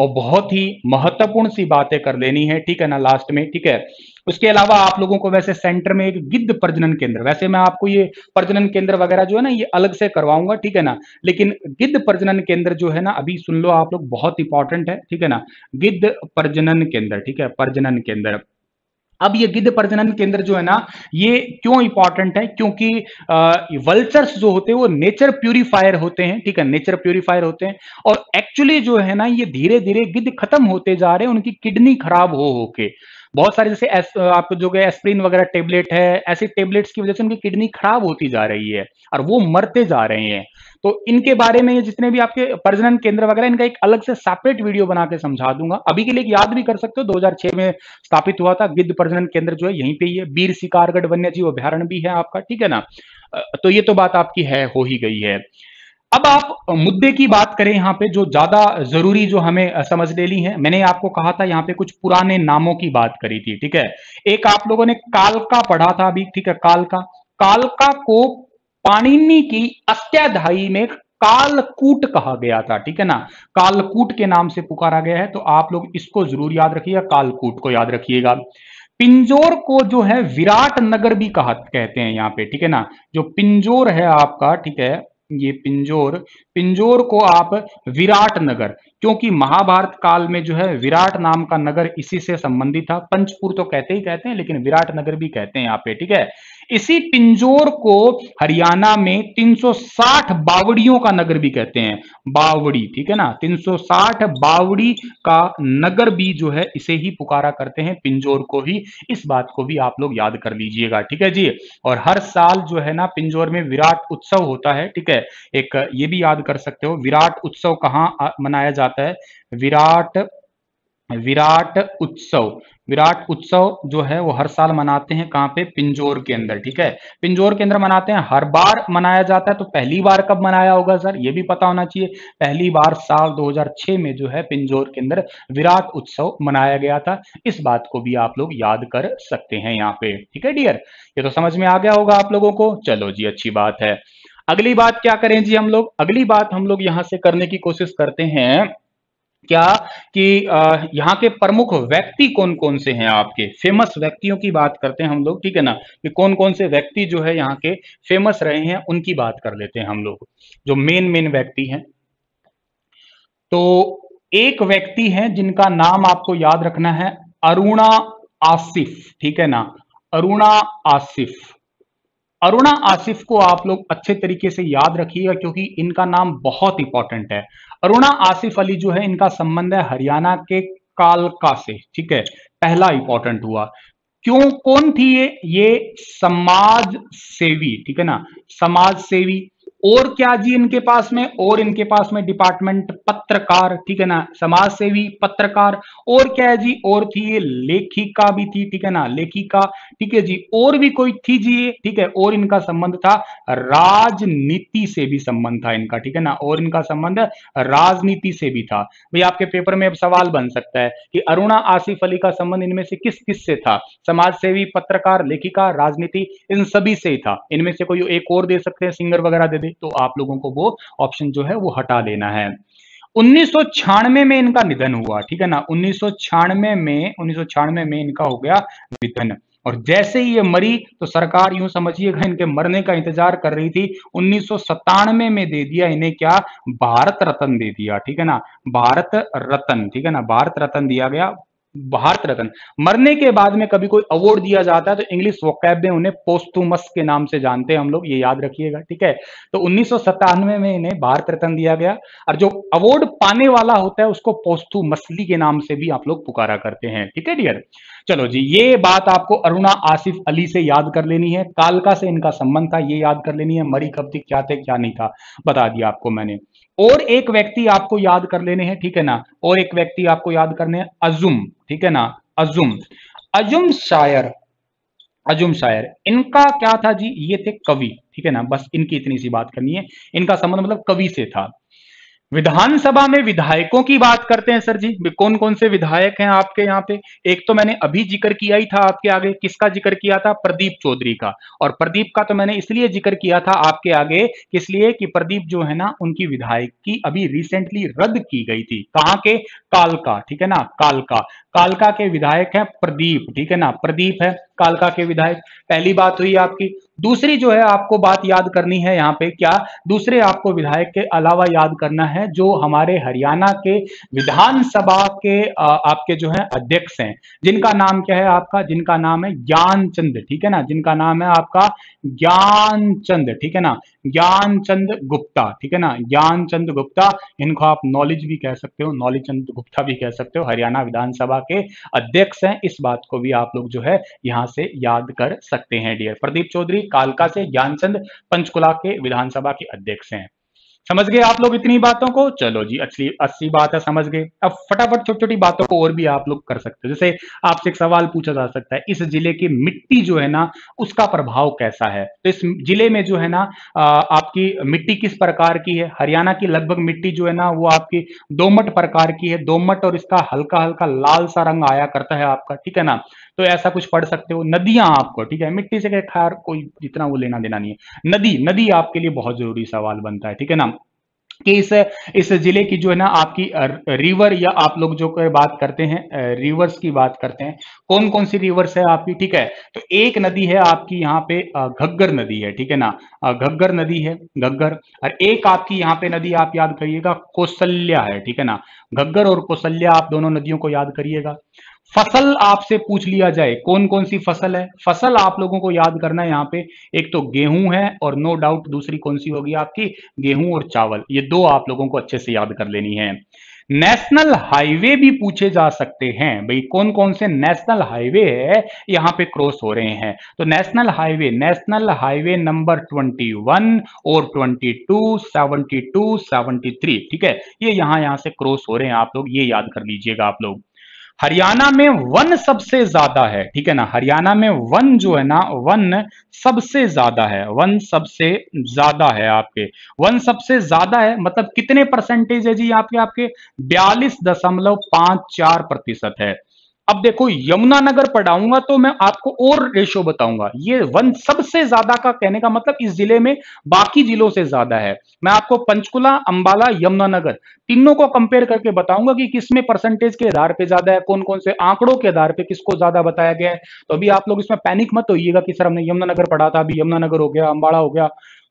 और बहुत ही महत्वपूर्ण सी बातें कर लेनी है ठीक है ना लास्ट में ठीक है उसके अलावा आप लोगों को वैसे सेंटर में एक गिद्ध प्रजनन केंद्र वैसे मैं आपको ये प्रजनन केंद्र वगैरह जो है ना ये अलग से करवाऊंगा ठीक है ना लेकिन गिद्ध प्रजनन केंद्र जो है ना अभी सुन लो आप लोग बहुत इंपॉर्टेंट है ठीक है ना गिद्ध प्रजनन केंद्र ठीक है प्रजनन केंद्र अब ये गिद्ध प्रजनन केंद्र जो है ना ये क्यों इंपॉर्टेंट है क्योंकि वल्चर्स जो होते हैं वो नेचर प्यूरिफायर होते हैं ठीक है नेचर प्यूरिफायर होते हैं और एक्चुअली जो है ना ये धीरे धीरे गिद्ध खत्म होते जा रहे हैं उनकी किडनी खराब हो होके बहुत सारे जैसे आप जो है एस्प्रिन वगैरह टेबलेट है ऐसी टेबलेट्स की वजह से उनकी किडनी खराब होती जा रही है और वो मरते जा रहे हैं तो इनके बारे में ये जितने भी आपके प्रजनन केंद्र वगैरह इनका एक अलग से सेपरेट वीडियो बना के समझा दूंगा अभी के लिए याद भी कर सकते हो 2006 में स्थापित हुआ था गिद्ध प्रजनन केंद्र जो है यहीं पे ही है बीर शिकारगढ़ वन्य जीव अभ्यारण भी है आपका ठीक है ना तो ये तो बात आपकी है हो ही गई है अब आप मुद्दे की बात करें यहाँ पे जो ज्यादा जरूरी जो हमें समझ ले ली है मैंने आपको कहा था यहाँ पे कुछ पुराने नामों की बात करी थी ठीक है एक आप लोगों ने कालका पढ़ा था अभी ठीक है कालका कालका को पाणिनि की अष्टाध्यायी में कालकूट कहा गया था ठीक है ना कालकूट के नाम से पुकारा गया है तो आप लोग इसको जरूर याद रखिएगा कालकूट को याद रखिएगा पिंजोर को जो है विराट नगर भी कहा कहते हैं यहाँ पे ठीक है ना जो पिंजोर है आपका ठीक है ये पिंजोर पिंजोर को आप विराट नगर क्योंकि महाभारत काल में जो है विराट नाम का नगर इसी से संबंधित था पंचपुर तो कहते ही कहते हैं लेकिन विराट नगर भी कहते हैं यहाँ पे ठीक है इसी पिंजोर को हरियाणा में 360 बावड़ियों का नगर भी कहते हैं बावड़ी ठीक है ना 360 बावड़ी का नगर भी जो है इसे ही पुकारा करते हैं पिंजोर को ही इस बात को भी आप लोग याद कर लीजिएगा ठीक है जी और हर साल जो है ना पिंजोर में विराट उत्सव होता है ठीक है एक ये भी याद कर सकते हो विराट उत्सव कहाँ मनाया जाता है विराट विराट उत्सव विराट उत्सव जो है वो हर साल मनाते हैं कहाँ पे पिंजोर के अंदर ठीक है पिंजोर के अंदर मनाते हैं हर बार मनाया जाता है तो पहली बार कब मनाया होगा सर ये भी पता होना चाहिए पहली बार साल 2006 में जो है पिंजोर के अंदर विराट उत्सव मनाया गया था इस बात को भी आप लोग याद कर सकते हैं यहाँ पे ठीक है डियर ये तो समझ में आ गया होगा आप लोगों को चलो जी अच्छी बात है अगली बात क्या करें जी हम लोग अगली बात हम लोग यहां से करने की कोशिश करते हैं क्या कि यहाँ के प्रमुख व्यक्ति कौन कौन से हैं आपके फेमस व्यक्तियों की बात करते हैं हम लोग ठीक है ना कि कौन कौन से व्यक्ति जो है यहाँ के फेमस रहे हैं उनकी बात कर लेते हैं हम लोग जो मेन मेन व्यक्ति हैं तो एक व्यक्ति है जिनका नाम आपको याद रखना है अरुणा आसिफ ठीक है ना अरुणा आसिफ अरुणा आसिफ को आप लोग अच्छे तरीके से याद रखिएगा क्योंकि इनका नाम बहुत इंपॉर्टेंट है अरुणा आसिफ अली जो है इनका संबंध है हरियाणा के कालका से ठीक है पहला इंपॉर्टेंट हुआ क्यों कौन थी ये ये समाज सेवी ठीक है ना समाज सेवी और क्या जी इनके पास में और इनके पास में डिपार्टमेंट पत्रकार ठीक है ना समाज सेवी पत्रकार और क्या है जी और थी ये लेखिका भी थी ठीक है ना लेखिका ठीक है जी और भी कोई थी जी ये ठीक है और इनका संबंध था राजनीति से भी संबंध था इनका ठीक है ना और इनका संबंध राजनीति से भी था भाई आपके पेपर में अब सवाल बन सकता है कि अरुणा आसिफ अली का संबंध इनमें से किस किस से था समाज सेवी पत्रकार लेखिका राजनीति इन सभी से ही था इनमें से कोई एक और दे सकते हैं सिंगर वगैरह दे दे तो आप लोगों को वो ऑप्शन जो है वो हटा लेना है उन्नीस में इनका निधन हुआ ठीक है ना उन्नीस में उन्नीस में इनका हो गया निधन और जैसे ही ये मरी तो सरकार यूं समझिएगा इनके मरने का इंतजार कर रही थी उन्नीस में दे दिया इन्हें क्या भारत रत्न दे दिया ठीक है ना भारत रत्न ठीक है ना भारत रत्न दिया गया भारत रत्न मरने के बाद में कभी कोई अवार्ड दिया जाता है तो इंग्लिश वोकैब में उन्हें पोस्टुमस के नाम से जानते हैं हम लोग ये याद रखिएगा ठीक है तो उन्नीस में इन्हें भारत रत्न दिया गया और जो अवार्ड पाने वाला होता है उसको पोस्टुमसली के नाम से भी आप लोग पुकारा करते हैं ठीक है डियर चलो जी ये बात आपको अरुणा आसिफ अली से याद कर लेनी है कालका से इनका संबंध था ये याद कर लेनी है मरी कब थी क्या थे क्या नहीं था बता दिया आपको मैंने और एक व्यक्ति आपको याद कर लेने हैं ठीक है ना और एक व्यक्ति आपको याद करने हैं अजुम ठीक है ना अजुम अजुम शायर अजुम शायर इनका क्या था जी ये थे कवि ठीक है ना बस इनकी इतनी सी बात करनी है इनका संबंध मतलब कवि से था विधानसभा में विधायकों की बात करते हैं सर जी कौन कौन से विधायक हैं आपके यहाँ पे एक तो मैंने अभी जिक्र किया ही था आपके आगे किसका जिक्र किया था प्रदीप चौधरी का और प्रदीप का तो मैंने इसलिए जिक्र किया था आपके आगे इसलिए कि प्रदीप जो है ना उनकी विधायक की अभी रिसेंटली रद्द की गई थी कहाँ के कालका ठीक है ना कालका कालका के विधायक है प्रदीप ठीक है ना प्रदीप है कालका के विधायक पहली बात हुई आपकी दूसरी जो है आपको बात याद करनी है यहाँ पे क्या दूसरे आपको विधायक के अलावा याद करना है जो हमारे हरियाणा के विधानसभा के आपके जो है अध्यक्ष हैं जिनका नाम क्या है आपका जिनका नाम है ज्ञानचंद ठीक है ना जिनका नाम है आपका ज्ञानचंद ठीक है ना ज्ञान चंद गुप्ता ठीक है ना ज्ञान चंद गुप्ता इनको आप नॉलेज भी कह सकते हो नॉलेज चंद गुप्ता भी कह सकते हो हरियाणा विधानसभा के अध्यक्ष हैं इस बात को भी आप लोग जो है यहां से याद कर सकते हैं डियर प्रदीप चौधरी कालका से ज्ञानचंद पंचकुला के विधानसभा के अध्यक्ष हैं समझ गए आप लोग इतनी बातों को चलो जी अच्छी अच्छी बात है समझ गए अब फटाफट छोटी छोटी बातों को और भी आप लोग कर सकते हो जैसे आपसे एक सवाल पूछा जा सकता है इस जिले की मिट्टी जो है ना उसका प्रभाव कैसा है तो इस जिले में जो है ना आपकी मिट्टी किस प्रकार की है हरियाणा की लगभग मिट्टी जो है ना वो आपकी दोमट प्रकार की है दोमट और इसका हल्का हल्का लाल सा रंग आया करता है आपका ठीक है ना तो ऐसा कुछ पढ़ सकते हो नदियां आपको ठीक है मिट्टी से खैर कोई जितना वो लेना देना नहीं है नदी नदी आपके लिए बहुत जरूरी सवाल बनता है ठीक है ना कि इस इस जिले की जो है ना आपकी रिवर या आप लोग जो बात करते हैं रिवर्स की बात करते हैं कौन कौन सी रिवर्स है आपकी ठीक है तो एक नदी है आपकी यहाँ पे घग्गर नदी है ठीक है ना घग्गर नदी है घग्गर और एक आपकी यहाँ पे नदी आप याद करिएगा कौशल्या है ठीक है ना घग्गर और कौशल्या आप दोनों नदियों को याद करिएगा फसल आपसे पूछ लिया जाए कौन कौन सी फसल है फसल आप लोगों को याद करना है यहाँ पे एक तो गेहूं है और नो डाउट दूसरी कौन सी होगी आपकी गेहूं और चावल ये दो आप लोगों को अच्छे से याद कर लेनी है नेशनल हाईवे भी पूछे जा सकते हैं भाई कौन कौन से नेशनल हाईवे है यहाँ पे क्रॉस हो रहे हैं तो national highway national highway number 21 और 22, 72, 73 ठीक है ये यह यहाँ यहाँ से क्रॉस हो रहे हैं आप लोग ये याद कर लीजिएगा आप लोग हरियाणा में वन सबसे ज्यादा है ठीक है ना हरियाणा में वन जो है ना वन सबसे ज्यादा है वन सबसे ज्यादा है आपके वन सबसे ज्यादा है मतलब कितने परसेंटेज है जी आपके आपके बयालीस दशमलव पांच चार प्रतिशत है अब देखो यमुनानगर पढ़ाऊंगा तो मैं आपको और रेशो बताऊंगा ये वन सबसे ज्यादा का कहने का मतलब इस जिले में बाकी जिलों से ज्यादा है मैं आपको पंचकुला अंबाला यमुनानगर तीनों को कंपेयर करके बताऊंगा कि किसमें परसेंटेज के आधार पे ज्यादा है कौन कौन से आंकड़ों के आधार पे किसको ज्यादा बताया गया है तो अभी आप लोग इसमें पैनिक मत होइएगा कि सर हमने यमुनानगर पढ़ा था अभी यमुनानगर हो गया अंबाला हो गया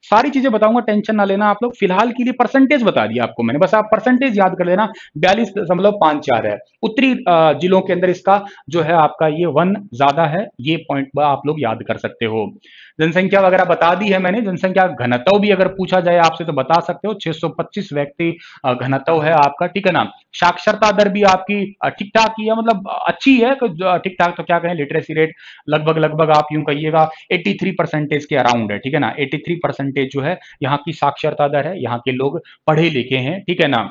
सारी चीजें बताऊंगा टेंशन ना लेना आप लोग फिलहाल के लिए परसेंटेज बता दिया आपको मैंने बस आप परसेंटेज याद कर लेना बयालीस दशमलव पांच चार है उत्तरी जिलों के अंदर इसका जो है आपका ये वन ज्यादा है ये पॉइंट आप लोग याद कर सकते हो जनसंख्या वगैरह बता दी है मैंने जनसंख्या घनत्व भी अगर पूछा जाए आपसे तो बता सकते हो 625 व्यक्ति घनत्व है आपका ठीक है ना साक्षरता दर भी आपकी ठीक ठाक ही है मतलब अच्छी है ठीक ठाक तो क्या कहें लिटरेसी रेट लगभग लगभग आप यूं कहिएगा 83 परसेंटेज के अराउंड है ठीक है ना 83 परसेंट परसेंटेज जो है यहाँ की साक्षरता दर है यहाँ के लोग पढ़े लिखे हैं ठीक है ना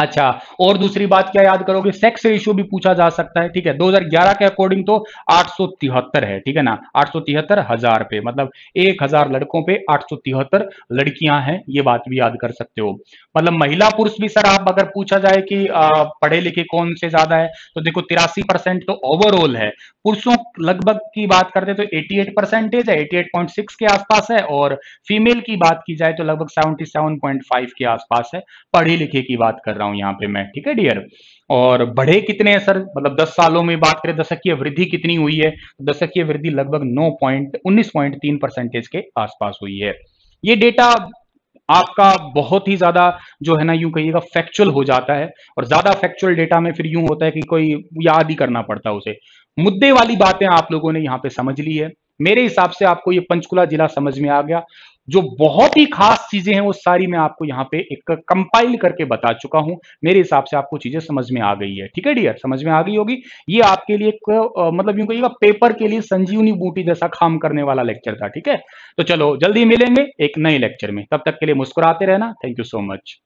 अच्छा और दूसरी बात क्या याद करोगे सेक्स रेशियो भी पूछा जा सकता है ठीक है 2011 के अकॉर्डिंग तो आठ है ठीक है ना आठ हजार पे मतलब 1000 लड़कों पे आठ लड़कियां हैं ये बात भी याद कर सकते हो मतलब महिला पुरुष भी सर आप अगर पूछा जाए कि पढ़े लिखे कौन से ज्यादा है तो देखो तिरासी परसेंट तो ओवरऑल है पुरुषों लगभग की बात करते तो एट परसेंटेज है सिक्स के आसपास है और फीमेल की बात की जाए तो लगभग फाइव के आसपास है पढ़े लिखे की बात कर रहा रहा हूं यहाँ पे मैं ठीक है डियर और बढ़े कितने हैं सर मतलब 10 सालों में बात करें दशकीय वृद्धि कितनी हुई है तो दशकीय वृद्धि लगभग नौ पॉइंट उन्नीस पॉइंट तीन परसेंटेज के आसपास हुई है ये डेटा आपका बहुत ही ज्यादा जो है ना यूं कहिएगा फैक्चुअल हो जाता है और ज्यादा फैक्चुअल डेटा में फिर यूं होता है कि कोई याद ही करना पड़ता है उसे मुद्दे वाली बातें आप लोगों ने यहाँ पे समझ ली है मेरे हिसाब से आपको ये पंचकुला जिला समझ में आ गया जो बहुत ही खास चीजें हैं वो सारी मैं आपको यहाँ पे एक कंपाइल करके बता चुका हूं मेरे हिसाब से आपको चीजें समझ में आ गई है ठीक है डियर समझ में आ गई होगी ये आपके लिए एक मतलब यूं कहिएगा पेपर के लिए संजीवनी बूटी जैसा काम करने वाला लेक्चर था ठीक है तो चलो जल्दी मिलेंगे एक नए लेक्चर में तब तक के लिए मुस्कुराते रहना थैंक यू सो मच